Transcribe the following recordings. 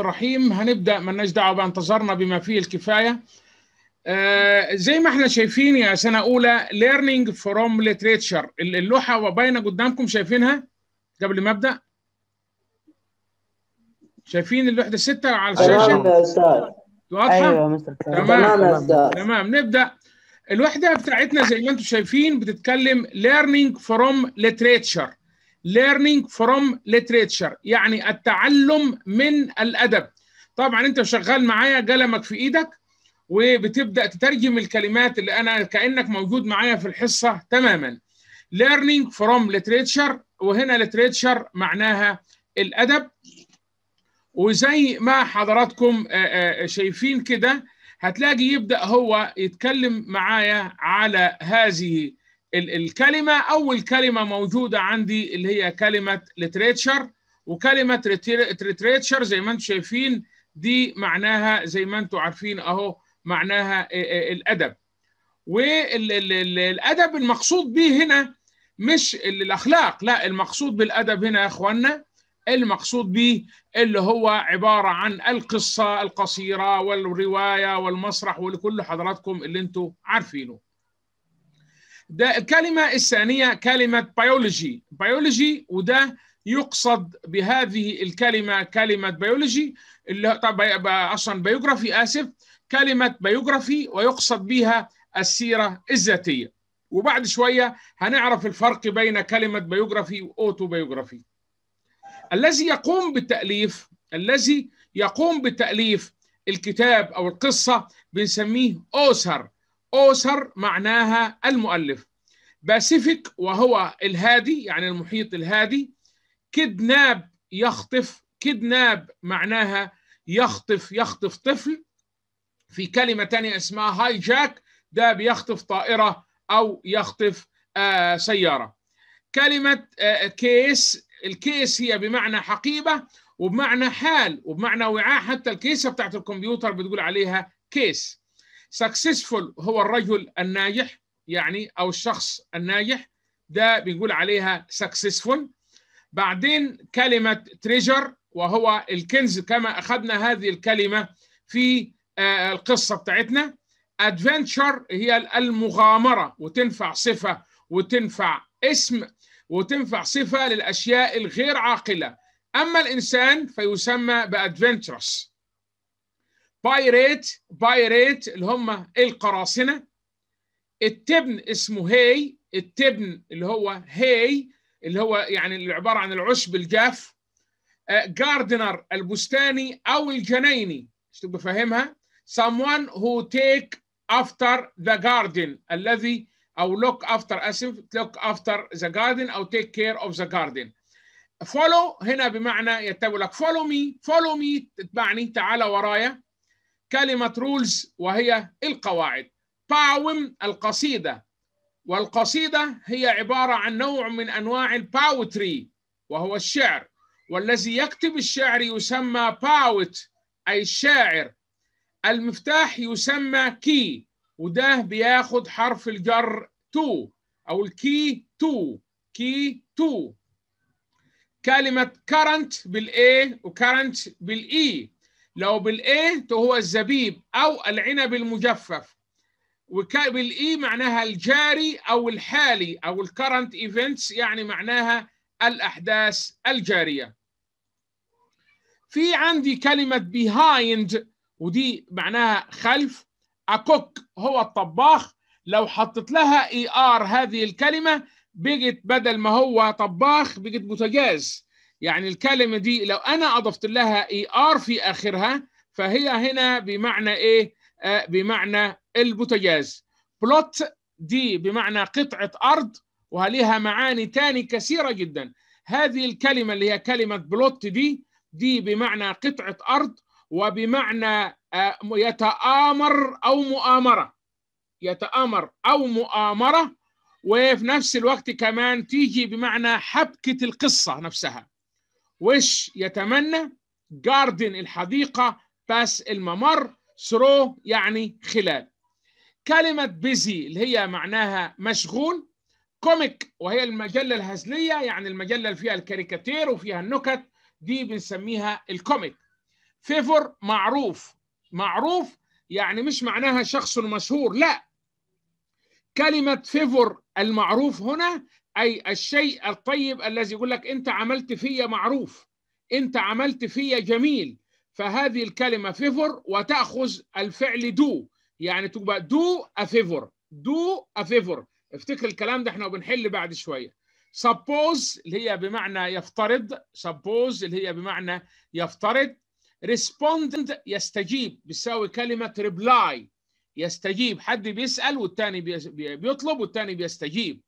الرحمن الرحيم هنبدا مالناش دعوه بقى انتظرنا بما فيه الكفايه آه زي ما احنا شايفين يا سنه اولى ليرنينج فروم ليتريتشر اللوحه وباينه قدامكم شايفينها قبل ما ابدا شايفين الوحده سته على الشاشه ايوه يا استاذ ايوه مستر تمام تمام نبدا الوحده بتاعتنا زي ما انتم شايفين بتتكلم ليرنينج فروم ليتريتشر learning from literature يعني التعلم من الادب طبعا انت شغال معايا قلمك في ايدك وبتبدا تترجم الكلمات اللي انا كانك موجود معايا في الحصه تماما learning from literature وهنا literature معناها الادب وزي ما حضراتكم آه، آه، شايفين كده هتلاقي يبدا هو يتكلم معايا على هذه الكلمه اول كلمه موجوده عندي اللي هي كلمه لتريتشر وكلمه لتريتشر زي ما انتم شايفين دي معناها زي ما انتم عارفين اهو معناها الادب والادب المقصود به هنا مش الاخلاق لا المقصود بالادب هنا يا اخوانا المقصود به اللي هو عباره عن القصه القصيره والروايه والمسرح ولكل حضراتكم اللي انتم عارفينه ده الكلمة الثانية كلمة بيولوجي بيولوجي وده يقصد بهذه الكلمة كلمة بيولوجي اللي طب أصلا بيوجرافي آسف كلمة بيوجرافي ويقصد بها السيرة الذاتية وبعد شوية هنعرف الفرق بين كلمة بيوجرافي وأوتوبيوجرافي الذي يقوم بالتأليف الذي يقوم بتأليف الكتاب أو القصة بنسميه اوثر أوسر معناها المؤلف باسيفيك وهو الهادي يعني المحيط الهادي كدناب يخطف كدناب معناها يخطف يخطف طفل في كلمة تانية اسمها هاي جاك ده بيخطف طائرة أو يخطف آه سيارة كلمة آه كيس الكيس هي بمعنى حقيبة وبمعنى حال وبمعنى وعاء حتى الكيسة بتاعت الكمبيوتر بتقول عليها كيس سكسسفول هو الرجل الناجح يعني او الشخص الناجح ده بنقول عليها سكسسفول بعدين كلمه تريجر وهو الكنز كما اخذنا هذه الكلمه في آه، القصه بتاعتنا ادفنتشر هي المغامره وتنفع صفه وتنفع اسم وتنفع صفه للاشياء الغير عاقله اما الانسان فيسمى بادفنتشرس بايريت بايريت اللي هم القراصنه التبن اسمه هي التبن اللي هو هي اللي هو يعني اللي عباره عن العشب الجاف جاردنر آه، البستاني او الجنيني مش تبقى فاهمها someone who take after the garden الذي او look after اسف look after the garden او take care of the garden follow هنا بمعنى يتبع لك follow me follow me تتبعني تعال ورايا كلمة رولز وهي القواعد باوم القصيدة والقصيدة هي عبارة عن نوع من أنواع الباوتري وهو الشعر والذي يكتب الشعر يسمى باوت أي الشاعر المفتاح يسمى كي وده بياخد حرف الجر تو أو الكي تو كي تو كلمة current بالA وcurrent بالE لو بالايه هو الزبيب او العنب المجفف اي معناها الجاري او الحالي او الكرنت ايفنتس يعني معناها الاحداث الجاريه في عندي كلمه بيهايند ودي معناها خلف اكوك هو الطباخ لو حطيت لها اي e ار هذه الكلمه بقت بدل ما هو طباخ بقت بوتجاز يعني الكلمة دي لو أنا أضفت لها اي ار في آخرها فهي هنا بمعنى إيه؟ آه بمعنى البوتجاز بلوت دي بمعنى قطعة أرض ولها معاني تاني كثيرة جدا هذه الكلمة اللي هي كلمة بلوت دي دي بمعنى قطعة أرض وبمعنى آه يتآمر أو مؤامرة يتآمر أو مؤامرة وفي نفس الوقت كمان تيجي بمعنى حبكة القصة نفسها وش يتمنى جاردن الحديقة باس الممر ثرو يعني خلال كلمة بيزي اللي هي معناها مشغول كوميك وهي المجلة الهزلية يعني المجلة اللي فيها الكاريكاتير وفيها النكت دي بنسميها الكوميك فيفور معروف معروف يعني مش معناها شخص مشهور لا كلمة فيفور المعروف هنا أي الشيء الطيب الذي يقول لك أنت عملت فيا معروف أنت عملت فيا جميل فهذه الكلمة فيفور وتأخذ الفعل دو يعني تبقى دو أفيفور دو أفيفور افتكر الكلام ده احنا بنحل بعد شوية سبوز اللي هي بمعنى يفترض سبوز اللي هي بمعنى يفترض ريسبوند يستجيب بيساوي كلمة ريبلاي يستجيب حد بيسأل والتاني بيطلب والتاني بيستجيب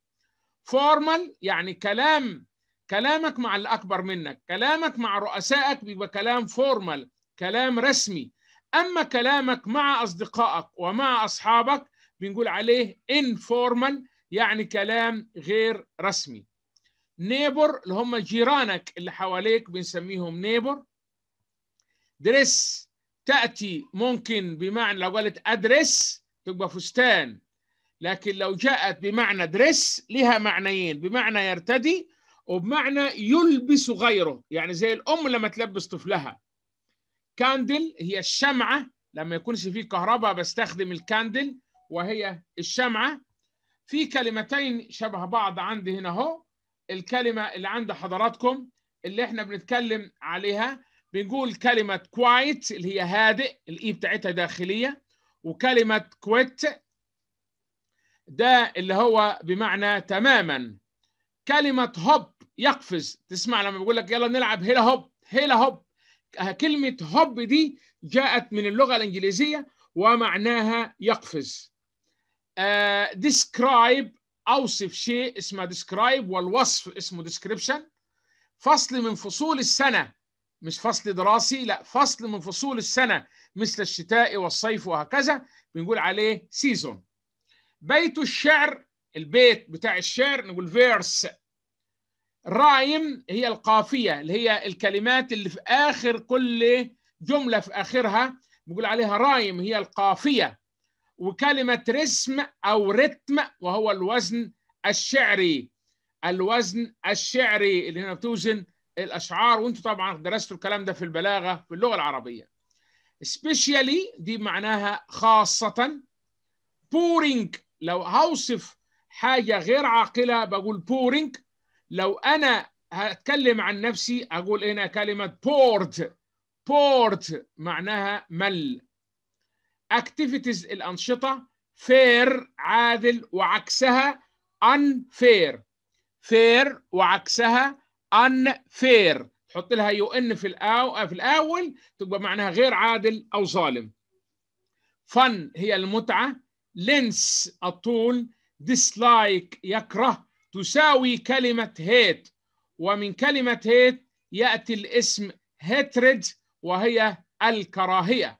فورمال يعني كلام كلامك مع اللي اكبر منك كلامك مع رؤسائك بيبقى كلام فورمال كلام رسمي اما كلامك مع اصدقائك ومع اصحابك بنقول عليه informal يعني كلام غير رسمي نيبر اللي هم جيرانك اللي حواليك بنسميهم نيبر دريس تأتي ممكن بمعنى لو قالت أدرس تبقى فستان لكن لو جاءت بمعنى درس لها معنيين بمعنى يرتدي وبمعنى يلبس غيره يعني زي الأم لما تلبس طفلها كاندل هي الشمعة لما يكونش في كهرباء بستخدم الكاندل وهي الشمعة في كلمتين شبه بعض عندي هنا اهو الكلمة اللي عند حضراتكم اللي احنا بنتكلم عليها بنقول كلمة quiet اللي هي هادئ الاي بتاعتها داخلية وكلمة quit ده اللي هو بمعنى تماما كلمة هوب يقفز تسمع لما بيقول لك يلا نلعب هيلا هوب هيلا هوب كلمة هوب دي جاءت من اللغة الإنجليزية ومعناها يقفز ديسكرايب آه، uh, أوصف شيء اسمه ديسكرايب والوصف اسمه ديسكريبشن فصل من فصول السنة مش فصل دراسي لا فصل من فصول السنة مثل الشتاء والصيف وهكذا بنقول عليه سيزون بيت الشعر البيت بتاع الشعر نقول فيرس رايم هي القافية اللي هي الكلمات اللي في آخر كل جملة في آخرها بيقول عليها رايم هي القافية وكلمة رسم أو رتم وهو الوزن الشعري الوزن الشعري اللي هنا بتوزن الأشعار وانتم طبعا درستوا الكلام ده في البلاغة في اللغة العربية سبيشيالي دي معناها خاصة بورينج لو هوصف حاجه غير عاقله بقول بورينج لو انا هتكلم عن نفسي اقول هنا كلمه بورد بورد معناها مل اكتيفيتيز الانشطه فير عادل وعكسها unfair فير وعكسها unfair تحط لها يو ان في الأو في الاول تبقى معناها غير عادل او ظالم فن هي المتعه لينس الطول ديسلايك يكره تساوي كلمة هيت ومن كلمة هيت يأتي الاسم هيتريد وهي الكراهية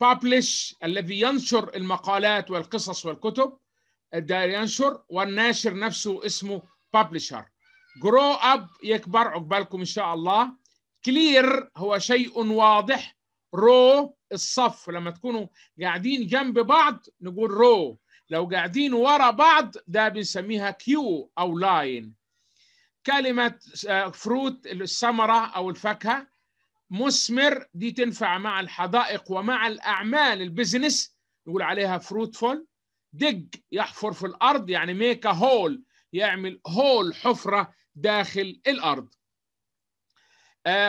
بابلش الذي ينشر المقالات والقصص والكتب الدائر ينشر والناشر نفسه اسمه بابلشر جرو اب يكبر عقبالكم ان شاء الله كلير هو شيء واضح رو الصف لما تكونوا قاعدين جنب بعض نقول رو لو قاعدين ورا بعض ده بنسميها كيو او لاين كلمة فروت آه، الثمرة أو الفاكهة مثمر دي تنفع مع الحدائق ومع الأعمال البزنس نقول عليها فروتفول دج يحفر في الأرض يعني ميك هول يعمل هول حفرة داخل الأرض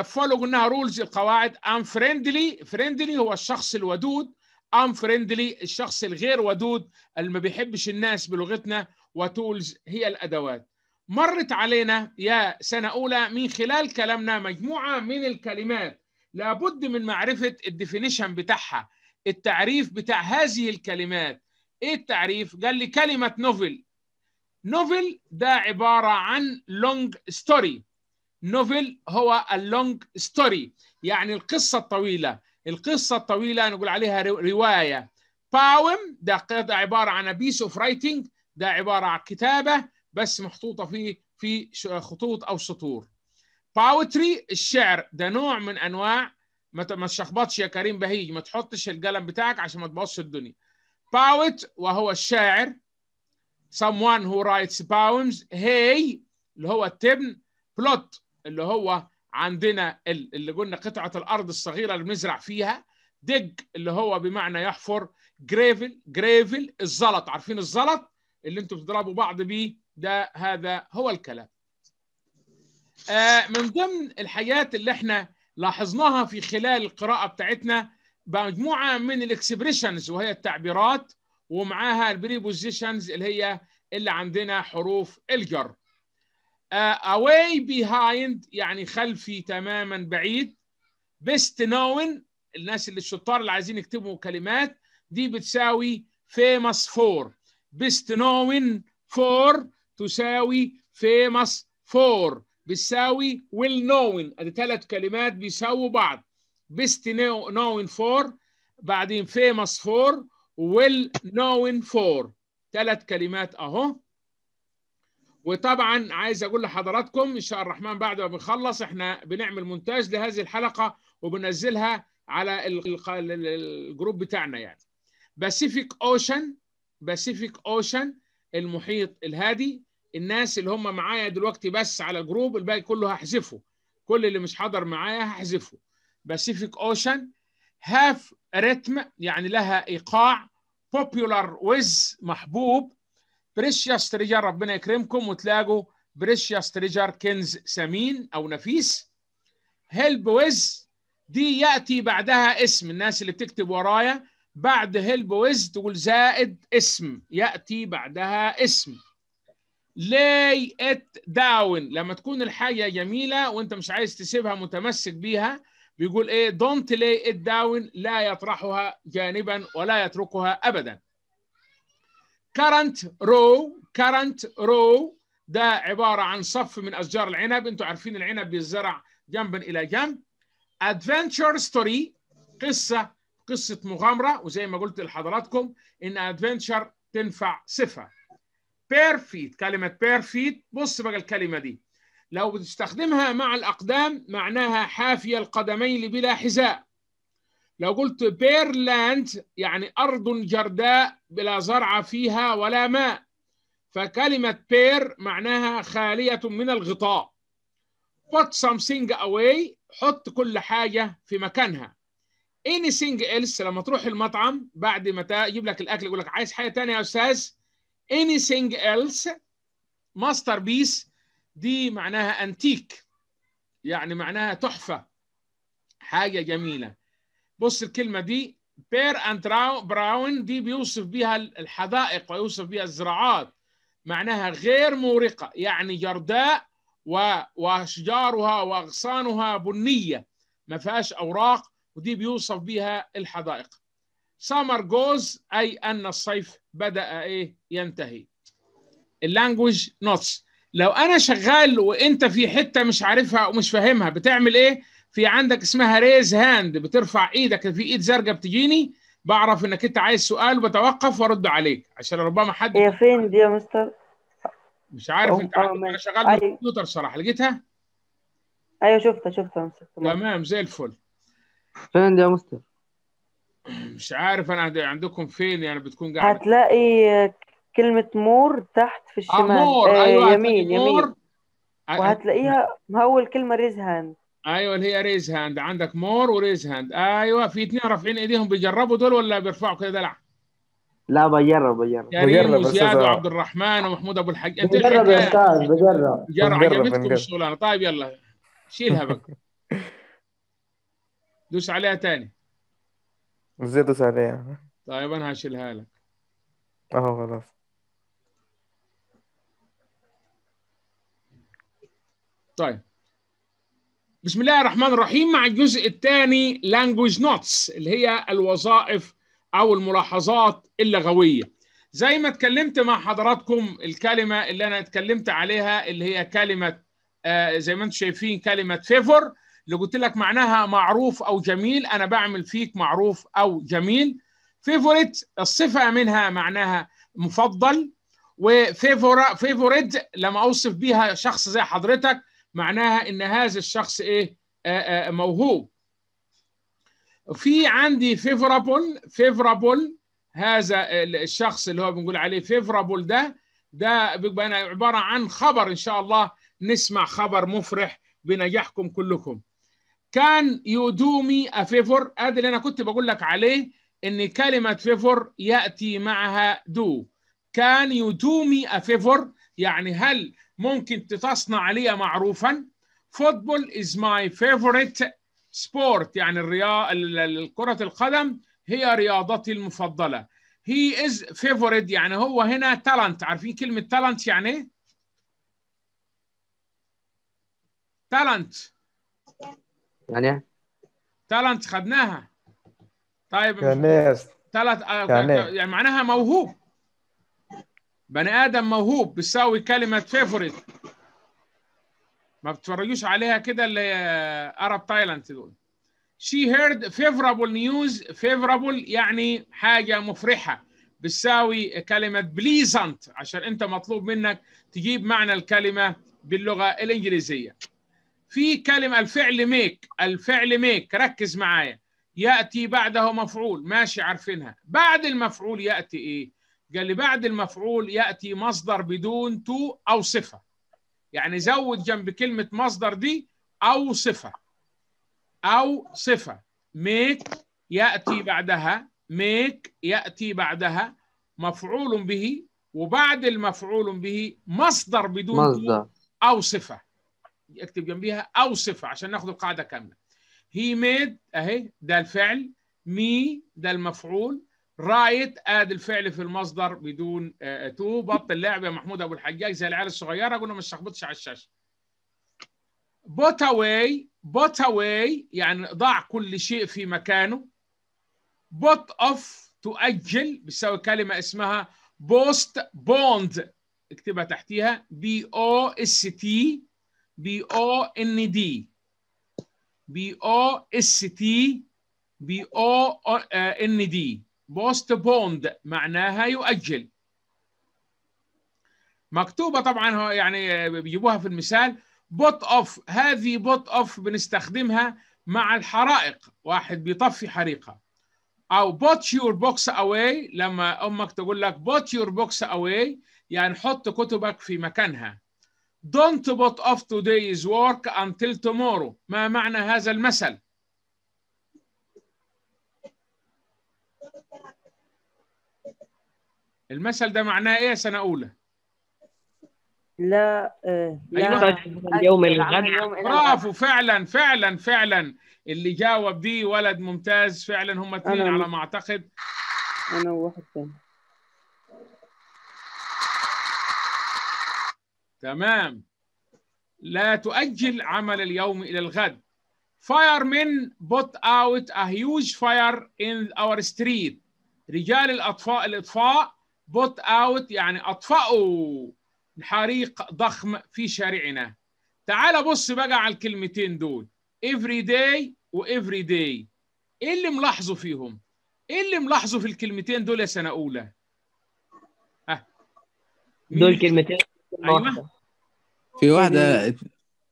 فولو قلناها رولز القواعد ان فريندلي فريندلي هو الشخص الودود ان فريندلي الشخص الغير ودود اللي ما بيحبش الناس بلغتنا وتولز هي الادوات مرت علينا يا سنه اولى من خلال كلامنا مجموعه من الكلمات لابد من معرفه الديفينيشن بتاعها التعريف بتاع هذه الكلمات ايه التعريف قال لي كلمه نوفل نوفل ده عباره عن لونج ستوري نوفل هو اللونج ستوري يعني القصة الطويلة القصة الطويلة نقول عليها رواية باوم ده عبارة عن بيس اوف رايتنج ده عبارة عن كتابة بس محطوطة في في خطوط أو سطور باوتري الشعر ده نوع من أنواع ما تشخبطش يا كريم بهيج ما تحطش القلم بتاعك عشان ما تبوظش الدنيا باوت وهو الشاعر someone who writes poems هي اللي هو التبن بلوت اللي هو عندنا اللي قلنا قطعه الارض الصغيره اللي بنزرع فيها دج اللي هو بمعنى يحفر جريفل جريفل الزلط عارفين الزلط اللي انتم بتضربوا بعض بيه ده هذا هو الكلام آه، من ضمن الحاجات اللي احنا لاحظناها في خلال القراءة بتاعتنا مجموعة من الاكسبريشنز وهي التعبيرات ومعاها البريبوزيشنز اللي هي اللي عندنا حروف الجر Uh, away behind يعني خلفي تماما بعيد بيست نون الناس اللي الشطار اللي عايزين يكتبوا كلمات دي بتساوي famous for best known for تساوي famous for بتساوي well known ادي ثلاث كلمات بيساووا بعض best known for بعدين famous for well known for ثلاث كلمات اهو وطبعا عايز اقول لحضراتكم ان شاء الرحمن بعد ما بنخلص احنا بنعمل مونتاج لهذه الحلقه وبنزلها على الجروب بتاعنا يعني باسيفيك اوشن باسيفيك اوشن المحيط الهادي الناس اللي هم معايا دلوقتي بس على الجروب الباقي كله هحذفه كل اللي مش حاضر معايا هحذفه باسيفيك اوشن هاف ريتم يعني لها ايقاع بوبيولار ويز محبوب بريشياس تريجر ربنا يكرمكم وتلاقوا بريشياس تريجر كنز سمين او نفيس هيلب ويز دي ياتي بعدها اسم الناس اللي بتكتب ورايا بعد هيلب ويز تقول زائد اسم ياتي بعدها اسم لاي ات داون لما تكون الحاجه جميله وانت مش عايز تسيبها متمسك بيها بيقول ايه دونت لاي ات داون لا يطرحها جانبا ولا يتركها ابدا current row current row ده عبارة عن صف من أشجار العنب أنتوا عارفين العنب بيتزرع جنبا إلى جنب adventure story قصة قصة مغامرة وزي ما قلت لحضراتكم إن adventure تنفع صفة بيرفيت كلمة بيرفيت بص بقى الكلمة دي لو بتستخدمها مع الأقدام معناها حافية القدمين بلا حذاء لو قلت بيرلاند يعني أرض جرداء بلا زرع فيها ولا ماء فكلمة بير معناها خالية من الغطاء put something away حط كل حاجة في مكانها anything else لما تروح المطعم بعد ما يجيب لك الأكل يقول لك عايز حاجة تانية يا أستاذ anything else masterpiece دي معناها أنتيك يعني معناها تحفة حاجة جميلة بص الكلمه دي بير اند براون دي بيوصف بها الحدائق ويوصف بها الزراعات معناها غير مورقه يعني جرداء واشجارها واغصانها بنيه ما فيهاش اوراق ودي بيوصف بها الحدائق سامر جوز اي ان الصيف بدا ايه ينتهي اللانجوج نوتس لو انا شغال وانت في حته مش عارفها ومش فاهمها بتعمل ايه في عندك اسمها ريز هاند بترفع ايدك في ايد زرقاء بتجيني بعرف انك انت عايز سؤال بتوقف وارد عليك عشان ربما حد هي فين دي يا مستر؟ مش عارف انت آه، انا شغال أيوة. بالكمبيوتر صراحه لقيتها؟ ايوه شفتها شفتها تمام زي الفل فين دي يا مستر؟ مش عارف انا عندكم فين يعني بتكون قاعد هتلاقي كلمة مور تحت في آه، الشمال آه مور أيوة يمين يمين مور. وهتلاقيها مهول كلمة ريز هاند ايوه اللي هي ريز هاند عندك مور وريز هاند ايوه في اثنين رافعين ايديهم بيجربوا دول ولا بيرفعوا كده دلع؟ لا بجرب بجرب كريم وزياد وعبد الرحمن ومحمود ابو الحج انت بجرب يا استاذ بجرب بجرب عجبتكم الشغلانه طيب يلا شيلها بقى دوس عليها تاني ازاي دوس عليها؟ طيب انا هشيلها لك اهو خلاص طيب بسم الله الرحمن الرحيم مع الجزء الثاني لانجوج نوتس اللي هي الوظائف او الملاحظات اللغويه زي ما اتكلمت مع حضراتكم الكلمه اللي انا اتكلمت عليها اللي هي كلمه آه، زي ما انتم شايفين كلمه فيفور اللي قلت لك معناها معروف او جميل انا بعمل فيك معروف او جميل فيفوريت الصفه منها معناها مفضل وفيفوريت لما اوصف بيها شخص زي حضرتك معناها ان هذا الشخص ايه آآ آه، آآ آه، موهوب في عندي فيفرابل فيفرابل هذا الشخص اللي هو بنقول عليه فيفرابل ده ده بيبقى عباره عن خبر ان شاء الله نسمع خبر مفرح بنجاحكم كلكم كان يودومي افيفور ادي اللي انا كنت بقول لك عليه ان كلمه فيفور ياتي معها دو كان يودومي افيفور يعني هل ممكن تصنع عليها معروفا فوتبول از ماي فيفورت سبورت يعني الرياضة كرة القدم هي رياضتي المفضلة هي از فيفورت يعني هو هنا تالنت عارفين كلمة تالنت يعني ايه؟ تالنت يعني تالنت إيه؟ خدناها طيب ثلاث إيه؟ آه، إيه؟ يعني معناها موهوب بني ادم موهوب بيساوي كلمه فيفوريت ما بتتفرجوش عليها كده اللي ارب تايلاند دول شي هيرد فيفرابل نيوز فيفرابل يعني حاجه مفرحه بتساوي كلمه بليزنت عشان انت مطلوب منك تجيب معنى الكلمه باللغه الانجليزيه في كلمه الفعل ميك الفعل ميك ركز معايا ياتي بعده مفعول ماشي عارفينها بعد المفعول ياتي ايه قال لي بعد المفعول ياتي مصدر بدون تو او صفه يعني زود جنب كلمه مصدر دي او صفه او صفه ميك ياتي بعدها ميك ياتي بعدها مفعول به وبعد المفعول به مصدر بدون مصدر. او صفه اكتب جنبيها او صفه عشان ناخد القاعده كامله هي ميد اهي ده الفعل مي ده المفعول رايت اد الفعل في المصدر بدون آه، آه، تو بط اللعب يا محمود ابو الحجاج زي العيال الصغيره قلنا ما تشخبطش على الشاشه بوت اواي بوت اواي يعني ضع كل شيء في مكانه بوت اوف تؤجل بيساوي كلمه اسمها بوست بوند اكتبها تحتيها بي او اس تي بي او ان دي بي او اس تي بي او ان دي بوستبوند معناها يؤجل مكتوبة طبعا يعني بيجيبوها في المثال بوت اوف هذه بوت اوف بنستخدمها مع الحرائق واحد بيطفي حريقة أو بوت يور بوكس أواي لما أمك تقول لك بوت يور بوكس أواي يعني حط كتبك في مكانها Don't put off today's work until tomorrow ما معنى هذا المثل المثل ده معناه ايه سنه اولى لا آه، لا أيوة. طيب، طيب، طيب، يوم الغد برافو فعلا فعلا فعلا اللي جاوب دي ولد ممتاز فعلا هم اثنين على ما اعتقد انا واحد ثاني تمام لا تؤجل عمل اليوم الى الغد firemen put out a huge fire in our street رجال الاطفاء الاطفاء بوت اوت يعني اطفئوا حريق ضخم في شارعنا تعال بص بقى على الكلمتين دول افري داي وافري داي ايه اللي ملاحظه فيهم ايه اللي ملاحظه في الكلمتين دول يا سنه اولى ها دول كلمتين أيوة. في واحدة أيوة.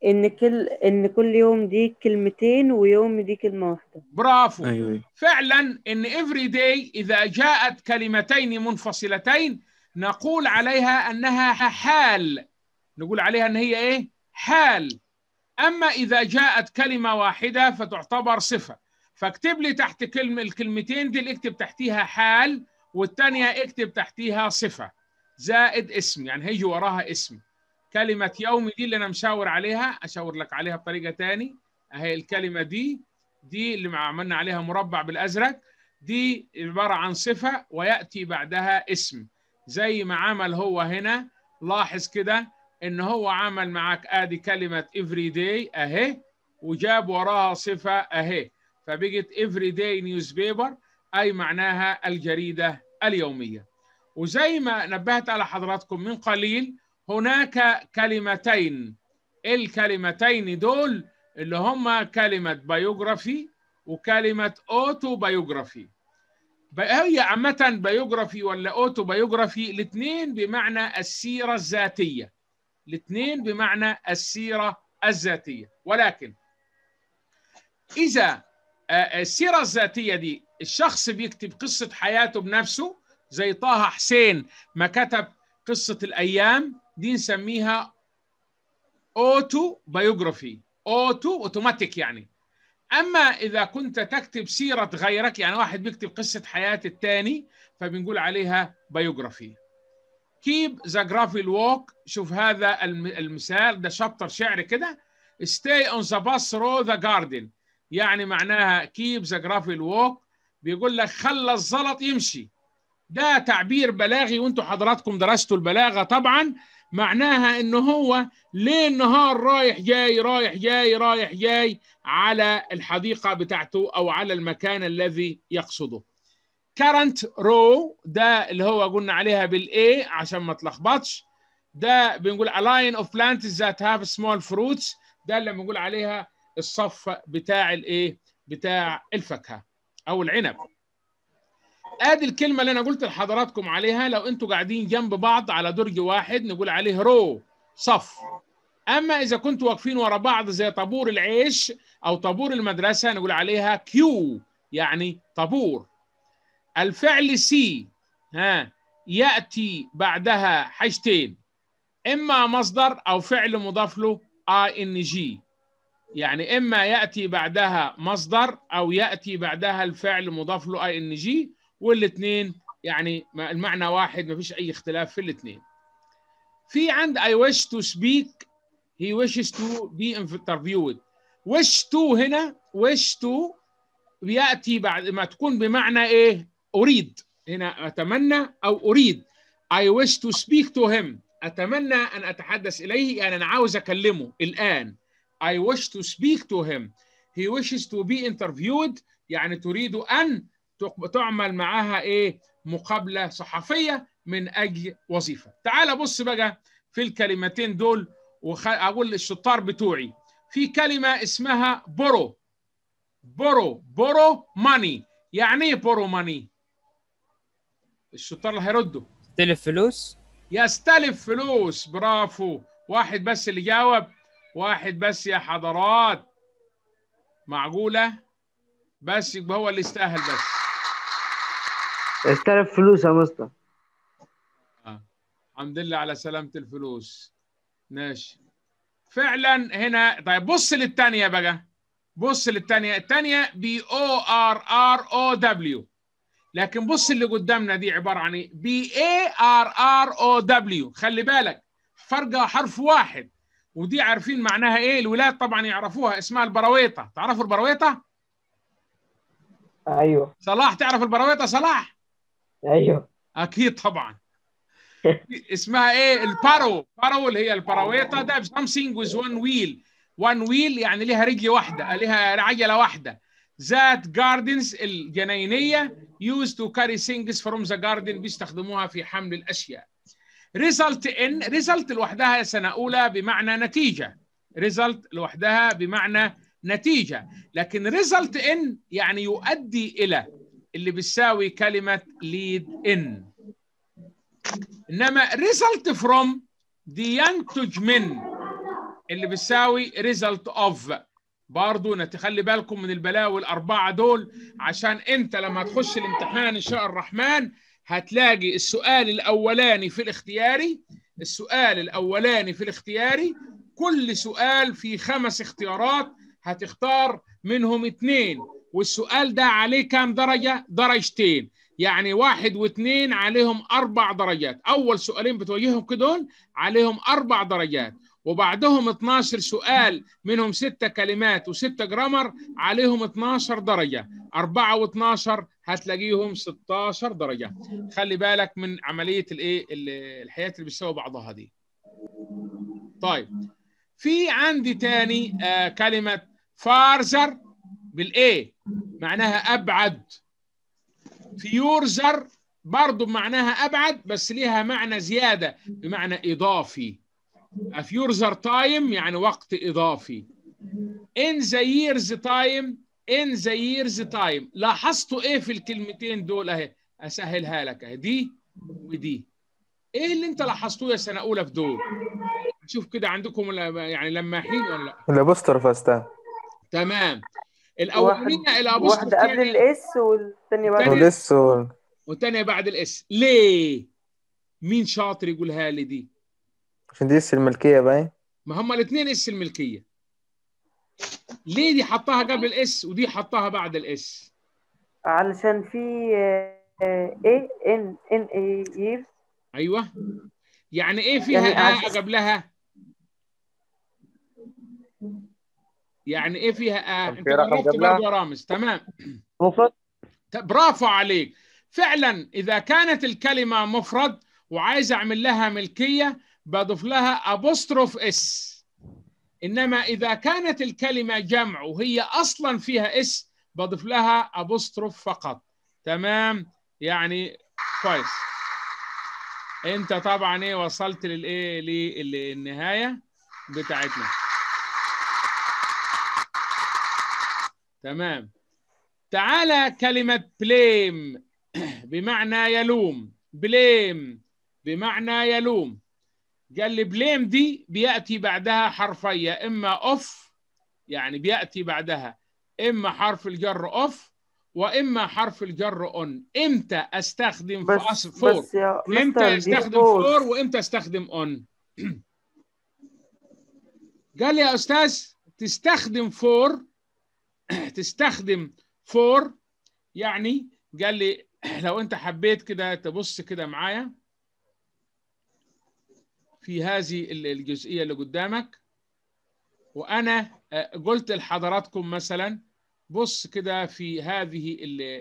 ان كل ان كل يوم دي كلمتين ويوم دي كلمه واحده برافو أيوة. فعلا ان افري داي اذا جاءت كلمتين منفصلتين نقول عليها انها حال نقول عليها ان هي ايه حال اما اذا جاءت كلمه واحده فتعتبر صفه فاكتب لي تحت كلمه الكلمتين دي اللي اكتب تحتيها حال والثانيه اكتب تحتيها صفه زائد اسم يعني هيجي وراها اسم كلمة يومي دي اللي أنا مشاور عليها أشاور لك عليها بطريقة تاني أهي الكلمة دي دي اللي عملنا عليها مربع بالأزرق دي عبارة عن صفة ويأتي بعدها اسم زي ما عمل هو هنا لاحظ كده إن هو عمل معاك آدي كلمة every day أهي وجاب وراها صفة أهي فبقت every day newspaper أي معناها الجريدة اليومية وزي ما نبهت على حضراتكم من قليل هناك كلمتين الكلمتين دول اللي هما كلمة بيوغرافي وكلمة اوتو بيوغرافي هي عامة بيوغرافي ولا اوتو بيوغرافي الاثنين بمعنى السيرة الذاتية الاثنين بمعنى السيرة الذاتية ولكن إذا آه، آه، السيرة الذاتية دي الشخص بيكتب قصة حياته بنفسه زي طه حسين ما كتب قصة الأيام دي نسميها اوتو بايوغرافي اوتو اوتوماتيك يعني اما اذا كنت تكتب سيره غيرك يعني واحد بيكتب قصه حياه الثاني فبنقول عليها بايوغرافي كيب ذا جرافيل ووك شوف هذا المثال ده شابتر شعر كده stay on the bus through the garden يعني معناها keep the graphic walk بيقول لك خلى الزلط يمشي ده تعبير بلاغي وانتم حضراتكم درستوا البلاغه طبعا معناها ان هو ليل نهار رايح جاي رايح جاي رايح جاي على الحديقه بتاعته او على المكان الذي يقصده current row ده اللي هو قلنا عليها بالاي عشان ما تلخبطش ده بنقول a line of plants that have small fruits ده اللي بنقول عليها الصف بتاع الايه بتاع الفاكهه او العنب ادي الكلمه اللي انا قلت لحضراتكم عليها لو انتوا قاعدين جنب بعض على درج واحد نقول عليه رو صف اما اذا كنتوا واقفين ورا بعض زي طابور العيش او طابور المدرسه نقول عليها كيو يعني طابور الفعل سي ها ياتي بعدها حاجتين اما مصدر او فعل مضاف له اي ان جي يعني اما ياتي بعدها مصدر او ياتي بعدها الفعل مضاف له اي ان جي والاثنين يعني المعنى واحد ما فيش اي اختلاف في الاثنين في عند I wish to speak he wishes to be interviewed wish to هنا wish to بياتي بعد ما تكون بمعنى ايه اريد هنا اتمنى او اريد I wish to speak to him اتمنى ان اتحدث اليه يعني انا عاوز اكلمه الان I wish to speak to him he wishes to be interviewed يعني تريد ان تعمل معاها ايه مقابله صحفيه من اجل وظيفه تعال بص بقى في الكلمتين دول واقول للشطار بتوعي في كلمه اسمها برو برو برو ماني يعني ايه برو ماني الشطار اللي هيردوا يستلف فلوس يستلف فلوس برافو واحد بس اللي جاوب واحد بس يا حضرات معقوله بس يبقى هو اللي يستاهل بس استلف فلوس يا مستر آه. الحمد لله على سلامة الفلوس ماشي فعلا هنا طيب بص للثانية بقى بص للثانية الثانية بي او ار ار او دبليو لكن بص اللي قدامنا دي عبارة عن ايه بي اي ار ار او دبليو خلي بالك فرقها حرف واحد ودي عارفين معناها ايه الولاد طبعا يعرفوها اسمها البراويطة تعرفوا البراويطة؟ ايوه صلاح تعرف البراويطة صلاح؟ ايوه اكيد طبعا اسمها ايه البارو بارو اللي هي الباراويطه ده سامسينج ويز وان ويل وان ويل يعني ليها رجل واحده ليها عجله واحده ذات جاردنز الجناينيه يوز تو كاري سينجز فروم ذا جاردن بيستخدموها في حمل الاشياء ريزلت ان ريزلت لوحدها سنه اولى بمعنى نتيجه ريزلت لوحدها بمعنى نتيجه لكن ريزلت ان يعني يؤدي الى اللي بتساوي كلمه lead in انما result from دي ينتج من اللي بتساوي result of برضه تخلي بالكم من البلاوي الاربعه دول عشان انت لما تخش الامتحان ان شاء الرحمن هتلاقي السؤال الاولاني في الاختياري السؤال الاولاني في الاختياري كل سؤال في خمس اختيارات هتختار منهم اثنين والسؤال ده عليه كام درجة؟ درجتين يعني واحد واثنين عليهم أربع درجات أول سؤالين بتواجههم كدول عليهم أربع درجات وبعدهم 12 سؤال منهم ستة كلمات وستة جرامر عليهم 12 درجة 4 و12 هتلاقيهم 16 درجة خلي بالك من عملية الايه الحياة اللي بتساوي بعضها دي طيب في عندي تاني آه كلمة فارزر بالايه معناها ابعد فيورزر برضه معناها ابعد بس ليها معنى زياده بمعنى اضافي افيورزر تايم يعني وقت اضافي ان ذا ييرز تايم ان ذا ييرز تايم لاحظتوا ايه في الكلمتين دول اهي اسهلها لك اهي دي ودي ايه اللي انت لاحظتوه يا سنه اولى في دول شوف كده عندكم يعني لما حين ولا لا لا بوستر فاستا تمام الاولانيه الابوستروف واحده قبل إيه؟ الاس والثانيه بعد الاس والثانيه بعد الاس ليه؟ مين شاطر يقولها لي دي؟ عشان دي اس الملكيه باين ما هم الاثنين اس الملكيه ليه دي حطاها قبل الاس ودي حطاها بعد الاس؟ علشان في ايه ان ان ايه ايوه يعني ايه فيها يعني ا قبلها؟ يعني ايه فيها اه انت رقم قبلها رامز تمام مفرد برافو عليك فعلا اذا كانت الكلمه مفرد وعايز اعمل لها ملكيه بضيف لها ابوستروف اس انما اذا كانت الكلمه جمع وهي اصلا فيها اس بضيف لها ابوستروف فقط تمام يعني كويس انت طبعا ايه وصلت للايه للنهايه بتاعتنا تمام تعالى كلمة بليم بمعنى يلوم بليم بمعنى يلوم قال لي بليم دي بيأتي بعدها حرفية إما أوف يعني بيأتي بعدها إما حرف الجر أوف وإما حرف الجر أون إمتى أستخدم بس فور فور إمتى أستخدم فور وإمتى أستخدم أون قال لي يا أستاذ تستخدم فور تستخدم فور يعني قال لي لو انت حبيت كده تبص كده معايا في هذه الجزئيه اللي قدامك وانا آه، قلت لحضراتكم مثلا بص كده في هذه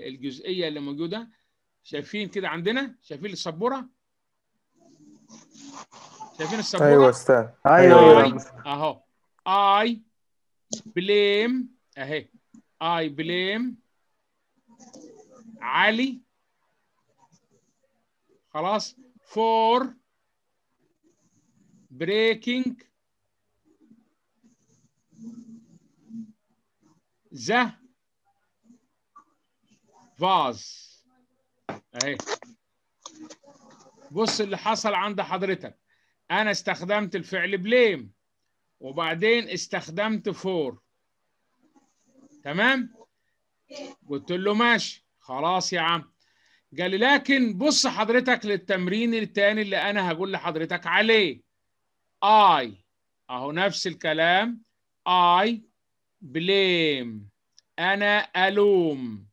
الجزئيه اللي موجوده شايفين كده عندنا شايفين السبوره شايفين السبوره ايوه استاذ ايوه, أيوة. اهو اي بليم اهي I blame علي خلاص for breaking the vase اهي بص اللي حصل عند حضرتك انا استخدمت الفعل blame وبعدين استخدمت for تمام قلت له ماشي خلاص يا عم قال لي لكن بص حضرتك للتمرين الثاني اللي انا هقول لحضرتك عليه اي اهو نفس الكلام اي بليم انا الوم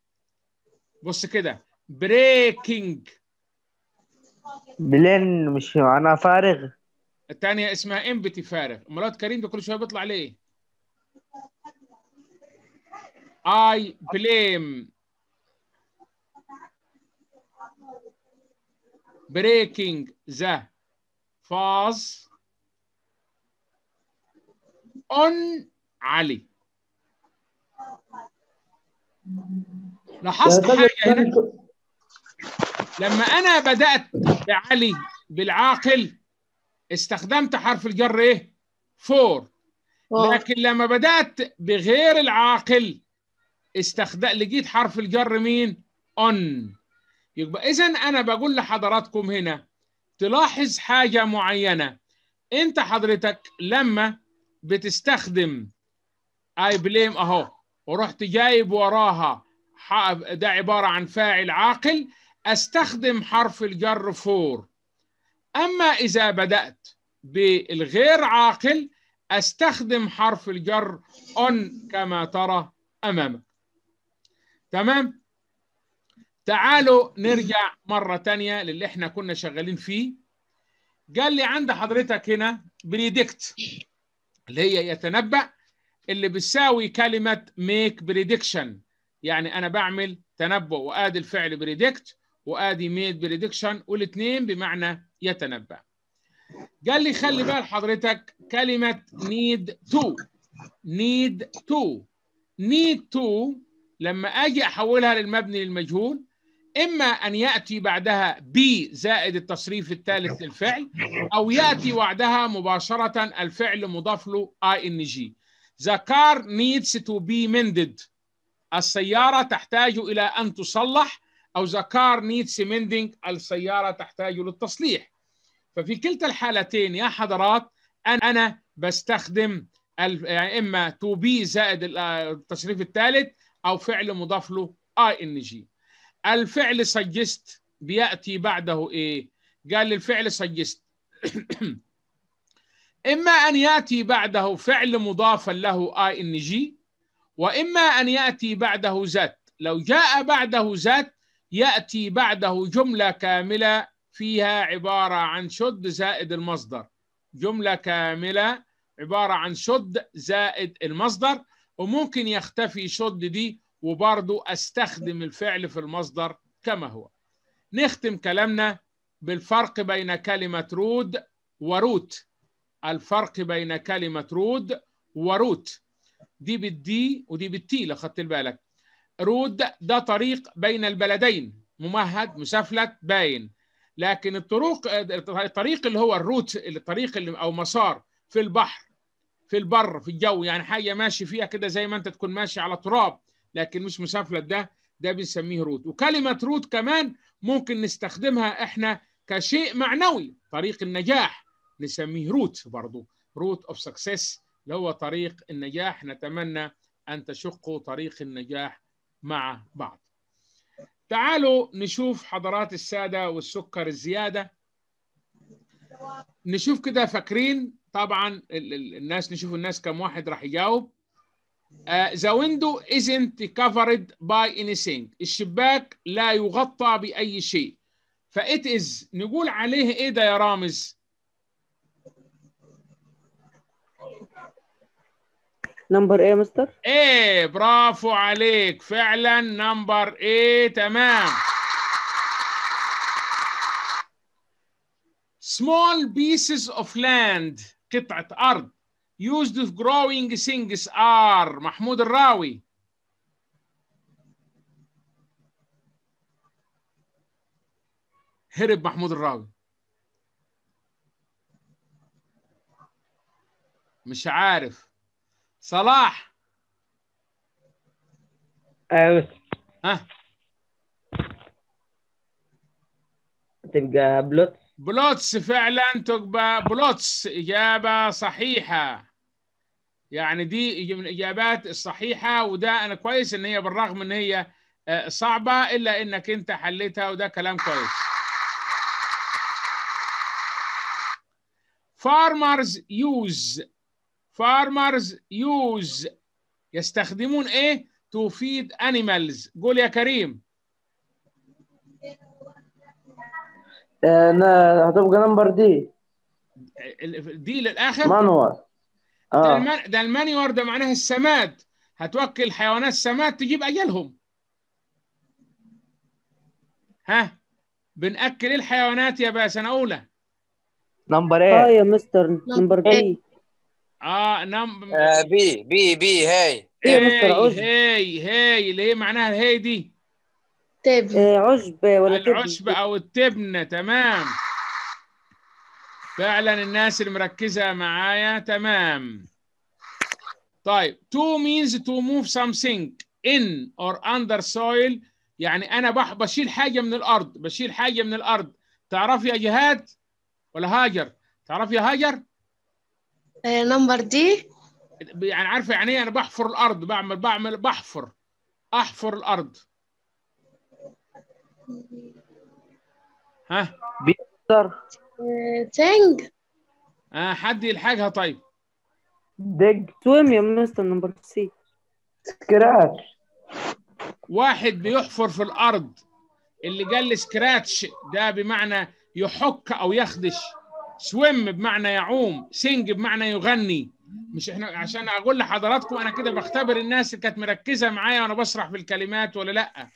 بص كده بريكنج بلين مش معناها فارغ الثانية اسمها امبتي فارغ امال كريم ده كل شوية بيطلع ليه؟ I blame breaking the fast on علي لاحظت حاجة هنا لما أنا بدأت بعلي بالعاقل استخدمت حرف الجر إيه؟ فور لكن لما بدأت بغير العاقل استخدم لقيت حرف الجر مين؟ اون يبقى اذا انا بقول لحضراتكم هنا تلاحظ حاجه معينه انت حضرتك لما بتستخدم اي بليم اهو ورحت جايب وراها ده عباره عن فاعل عاقل استخدم حرف الجر فور اما اذا بدات بالغير عاقل استخدم حرف الجر on كما ترى امامك تمام تعالوا نرجع مرة تانية للي احنا كنا شغالين فيه قال لي عند حضرتك هنا بريدكت اللي هي يتنبأ اللي بتساوي كلمة ميك بريدكشن يعني أنا بعمل تنبؤ وآدي الفعل بريدكت وآدي ميد بريدكشن والاثنين بمعنى يتنبأ قال لي خلي بال حضرتك كلمة نيد تو نيد تو نيد تو لما أجي أحولها للمبني للمجهول إما أن يأتي بعدها بي زائد التصريف الثالث للفعل أو يأتي بعدها مباشرة الفعل مضاف له اي جي The car needs to be mended السيارة تحتاج إلى أن تصلح أو the car needs mending السيارة تحتاج للتصليح ففي كلتا الحالتين يا حضرات أنا بستخدم يعني إما to be زائد آه، التصريف الثالث أو فعل مضاف له ING الفعل سجست بيأتي بعده إيه قال الفعل سجست إما أن يأتي بعده فعل مضافا له ING وإما أن يأتي بعده ذات لو جاء بعده ذات يأتي بعده جملة كاملة فيها عبارة عن شد زائد المصدر جملة كاملة عبارة عن شد زائد المصدر وممكن يختفي شد دي وبرضه استخدم الفعل في المصدر كما هو نختم كلامنا بالفرق بين كلمة رود وروت الفرق بين كلمة رود وروت دي بالدي ودي بالتي لو خدت بالك رود ده طريق بين البلدين ممهد مسفلت باين لكن الطرق الطريق اللي هو الروت الطريق اللي او مسار في البحر في البر في الجو يعني حاجه ماشي فيها كده زي ما انت تكون ماشي على تراب لكن مش مسافلت ده ده بنسميه روت وكلمه روت كمان ممكن نستخدمها احنا كشيء معنوي طريق النجاح نسميه روت برضه روت اوف سكسس اللي هو طريق النجاح نتمنى ان تشقوا طريق النجاح مع بعض تعالوا نشوف حضرات الساده والسكر الزياده نشوف كده فاكرين طبعا الناس نشوف الناس كم واحد راح يجاوب ذا آه، ويندو isn't covered by anything الشباك لا يغطى بأي شيء فإت إز نقول عليه إيه ده يا رامز؟ نمبر إيه يا مستر؟ إيه برافو عليك فعلا نمبر إيه تمام small pieces of land قطعة أرض used for growing things are محمود الراوي هرب محمود الراوي مش عارف صلاح أيوة ها تبقى بلوت بلوتس فعلا تبقى بلوتس إجابة صحيحة يعني دي من الإجابات الصحيحة وده أنا كويس إن هي بالرغم إن هي آه، صعبة إلا إنك أنت حليتها وده كلام كويس فارمرز يوز فارمرز يوز يستخدمون ايه تو فيد أنيمالز قول يا كريم انا هتبقى نمبر دي دي للاخر مانوار آه. ده, ده المانيور ده معناها السماد هتوكل حيوانات السماد تجيب اجلهم ها بنأكل الحيوانات يا باشا انا اولى نمبر ايه اه يا مستر نمبر بي اه نمبر آه بي بي بي هاي هاي هاي هاي اللي هي معناها هاي دي تبن آه، عشب ولا تبن العشب او التبن تمام فعلا الناس اللي مركزه معايا تمام طيب تو مينز تو موف سامثينج ان اور اندر سويل يعني انا بشيل حاجه من الارض بشيل حاجه من الارض تعرفي يا جهاد ولا هاجر تعرفي يا هاجر آه، نمبر دي يعني عارفه يعني ايه انا بحفر الارض بعمل بعمل بحفر احفر الارض ها بيقدر تانج آه حد يلحقها طيب دج سويم يا مستر نمبر سي سكراتش واحد بيحفر في الارض اللي قال لي سكراتش ده بمعنى يحك او يخدش سويم بمعنى يعوم سينج بمعنى يغني مش احنا عشان اقول لحضراتكم انا كده بختبر الناس اللي كانت مركزه معايا وانا بشرح في الكلمات ولا لا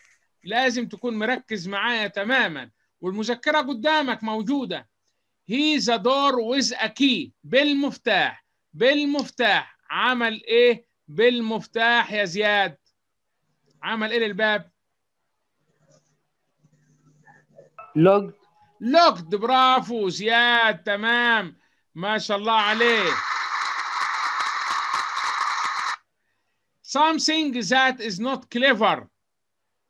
لازم تكون مركز معايا تماما والمذكره قدامك موجوده هي ذا دور ويز اكي بالمفتاح بالمفتاح عمل ايه بالمفتاح يا زياد عمل ايه للباب لوك لوك برافو زياد تمام ما شاء الله عليه something that is not clever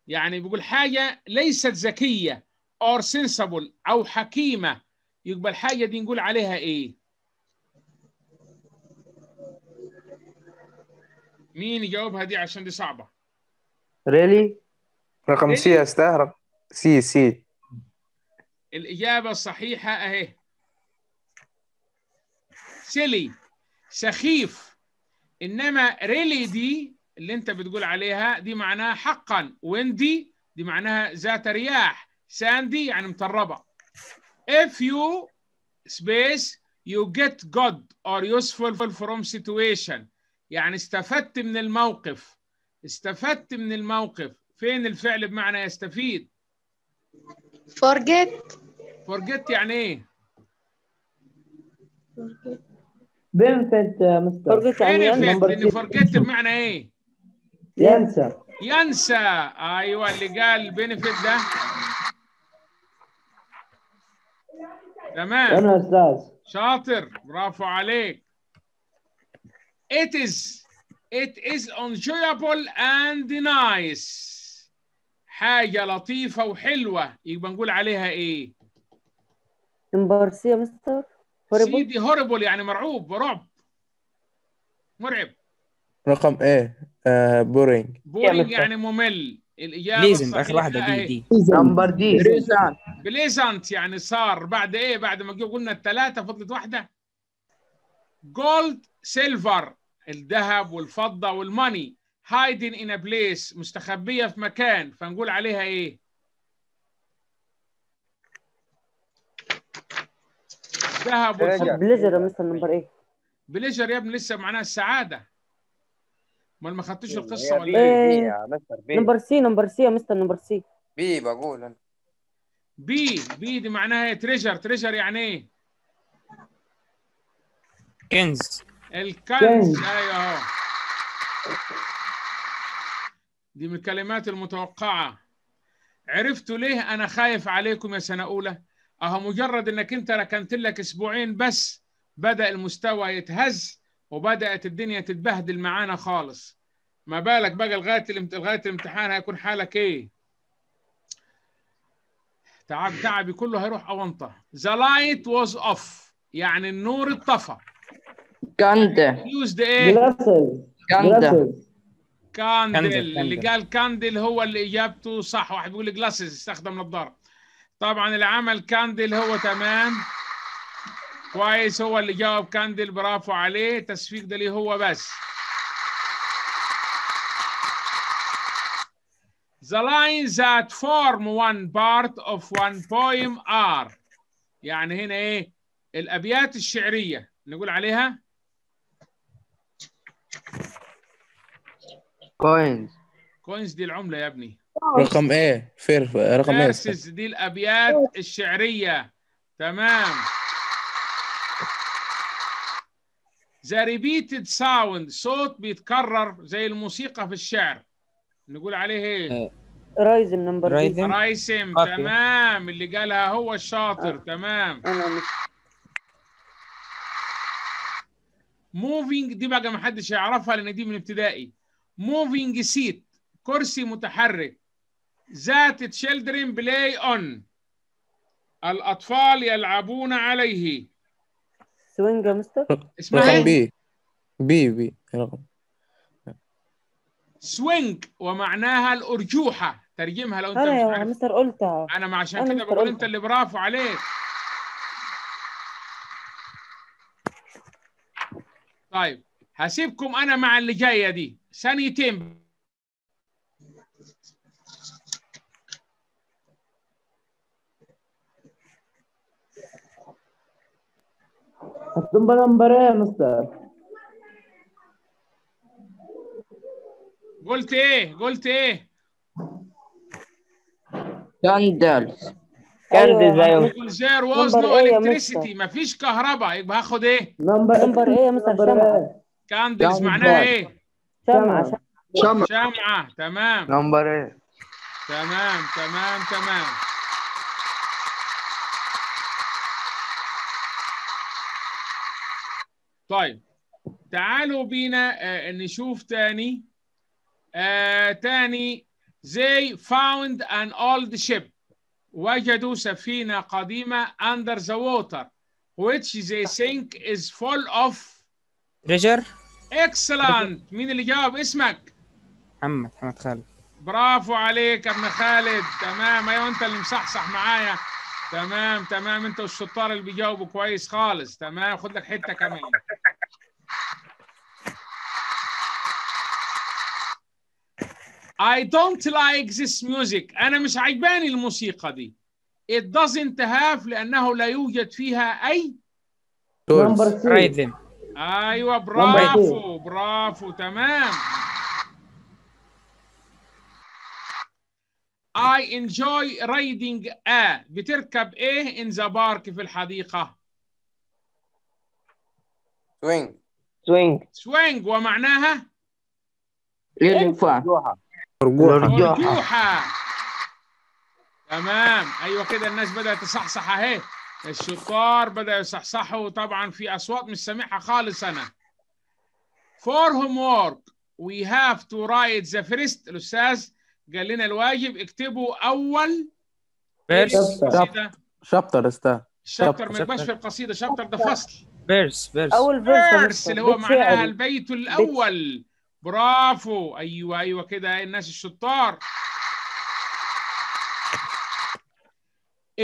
يعني بيقول حاجة ليست ذكية or sensible أو حكيمة يبقى الحاجة دي نقول عليها إيه؟ مين يجاوبها دي عشان دي صعبة؟ ريلي؟ رقم سي استهرب سي سي الإجابة الصحيحة أهي سيلي سخيف إنما ريلي دي اللي انت بتقول عليها دي معناها حقا ويندي دي معناها ذات رياح ساندي يعني مطربه if you space you get good or useful from situation يعني استفدت من الموقف استفدت من الموقف فين الفعل بمعنى يستفيد forget forget يعني ايه benefit مستر forget يعني forget بمعنى ايه ينسى ينسى ايوه اللي قال بنفيت ده تمام انا استاذ شاطر برافو عليك it is it is enjoyable and nice حاجة لطيفة وحلوة يبقى نقول عليها ايه؟ امبارسي يا مستر horrible. سيدي هوريبل يعني مرعوب ورعب مرعب رقم ايه؟ بورينج آه، بورينج يعني ممل الاجابه بليزنت اخر واحده دي دي نمبر دي بليزانت يعني صار بعد ايه بعد ما قلنا الثلاثه فضلت واحده جولد سيلفر الذهب والفضه والماني هايدن ان ا بليس مستخبيه في مكان فنقول عليها ايه ذهب والفضه بليجر مثلا نمبر ايه بليجر يا ابني لسه معناها السعاده ما ما خدتش القصه ولا ايه؟ نمبر سي نمبر سي يا مستر نمبر سي بي بقول انا بي بي دي معناها ايه؟ تريجر تريجر يعني ايه؟ كنز الكنز ايوه اهو دي من الكلمات المتوقعه عرفتوا ليه انا خايف عليكم يا سنه اولى؟ اهو مجرد انك انت ركنت لك اسبوعين بس بدا المستوى يتهز وبدات الدنيا تتبهدل معانا خالص ما بالك بقى لغايه لغايه الامتحان هيكون حالك ايه تعب تعبي كله هيروح اونطه the light was off يعني النور اطفى كاندل يوزد ايه كاندل كاندل اللي قال كاندل هو اللي اجابته صح واحد بيقول جلاسز استخدم نظاره طبعا العمل كاندل هو تمام كويس هو اللي جاوب كاندل برافو عليه تصفيق ده ليه هو بس The lines that form one part of one poem are يعني هنا ايه الابيات الشعريه نقول عليها كوينز كوينز دي العمله يا ابني رقم ايه فير رقم ايه دي الابيات الشعريه تمام ذا ريبيتد ساوند صوت بيتكرر زي الموسيقى في الشعر نقول عليه ايه؟ رايزم نمبر رايزم رايزم تمام اللي قالها هو الشاطر آه. تمام موفينج دي بقى ما حدش يعرفها لان دي من ابتدائي موفينج سيت كرسي متحرك ذات تشيلدرن بلاي اون الاطفال يلعبون عليه سوينجا مستر اسمها إيه؟ بي بي بي إيه رقم سوينج ومعناها الارجوحه ترجمها لو انت انا عارف. مستر قلتها انا ما عشان كده بقول انت اللي برافو عليك طيب هسيبكم انا مع اللي جايه دي ثانيتين هتنبه نمبر ايه يا مستر؟ قلت ايه؟ قلت ايه؟ ساندلز كارد زيه جير واز نو الكتريسيتي مفيش كهرباء يبقى هاخد ايه؟ نمبر نمبر ايه يا مستر شمعة؟ معناها ايه؟, إيه؟ شمعة شمعة شمعة تمام نمبر ايه؟ تمام تمام تمام طيب تعالوا بينا آه، نشوف تاني آه، تاني they found an old ship وجدوا سفينة قديمة under the water which they think is full of treasure excellent مين اللي جاوب اسمك محمد محمد خالد برافو عليك يا ابن خالد تمام ايوه انت اللي مصحصح معايا تمام تمام انت والشطار اللي بيجاوبوا كويس خالص تمام خد لك حته كمان I don't like this music أنا مش عجباني الموسيقى دي It doesn't have لأنه لا يوجد فيها أي ريذم أيوة برافو برافو تمام I enjoy riding a بتركب إيه in the park في الحديقة swing swing swing ومعناها مرجوحة تمام ايوه كده الناس بدأت تصحصح اهي الشطار بدأوا يصحصحوا طبعا في اصوات مش سامعها خالص انا فور هوم وورك وي هاف تو رايت ذا فيرست الاستاذ قال لنا الواجب اكتبوا اول فيرس شابتر استاذ شابتر ما يبقاش في القصيده شابتر ده فصل فيرس فيرس اول فيرس اللي هو معناها البيت الاول برافو ايوه ايوه كده الناس الشطار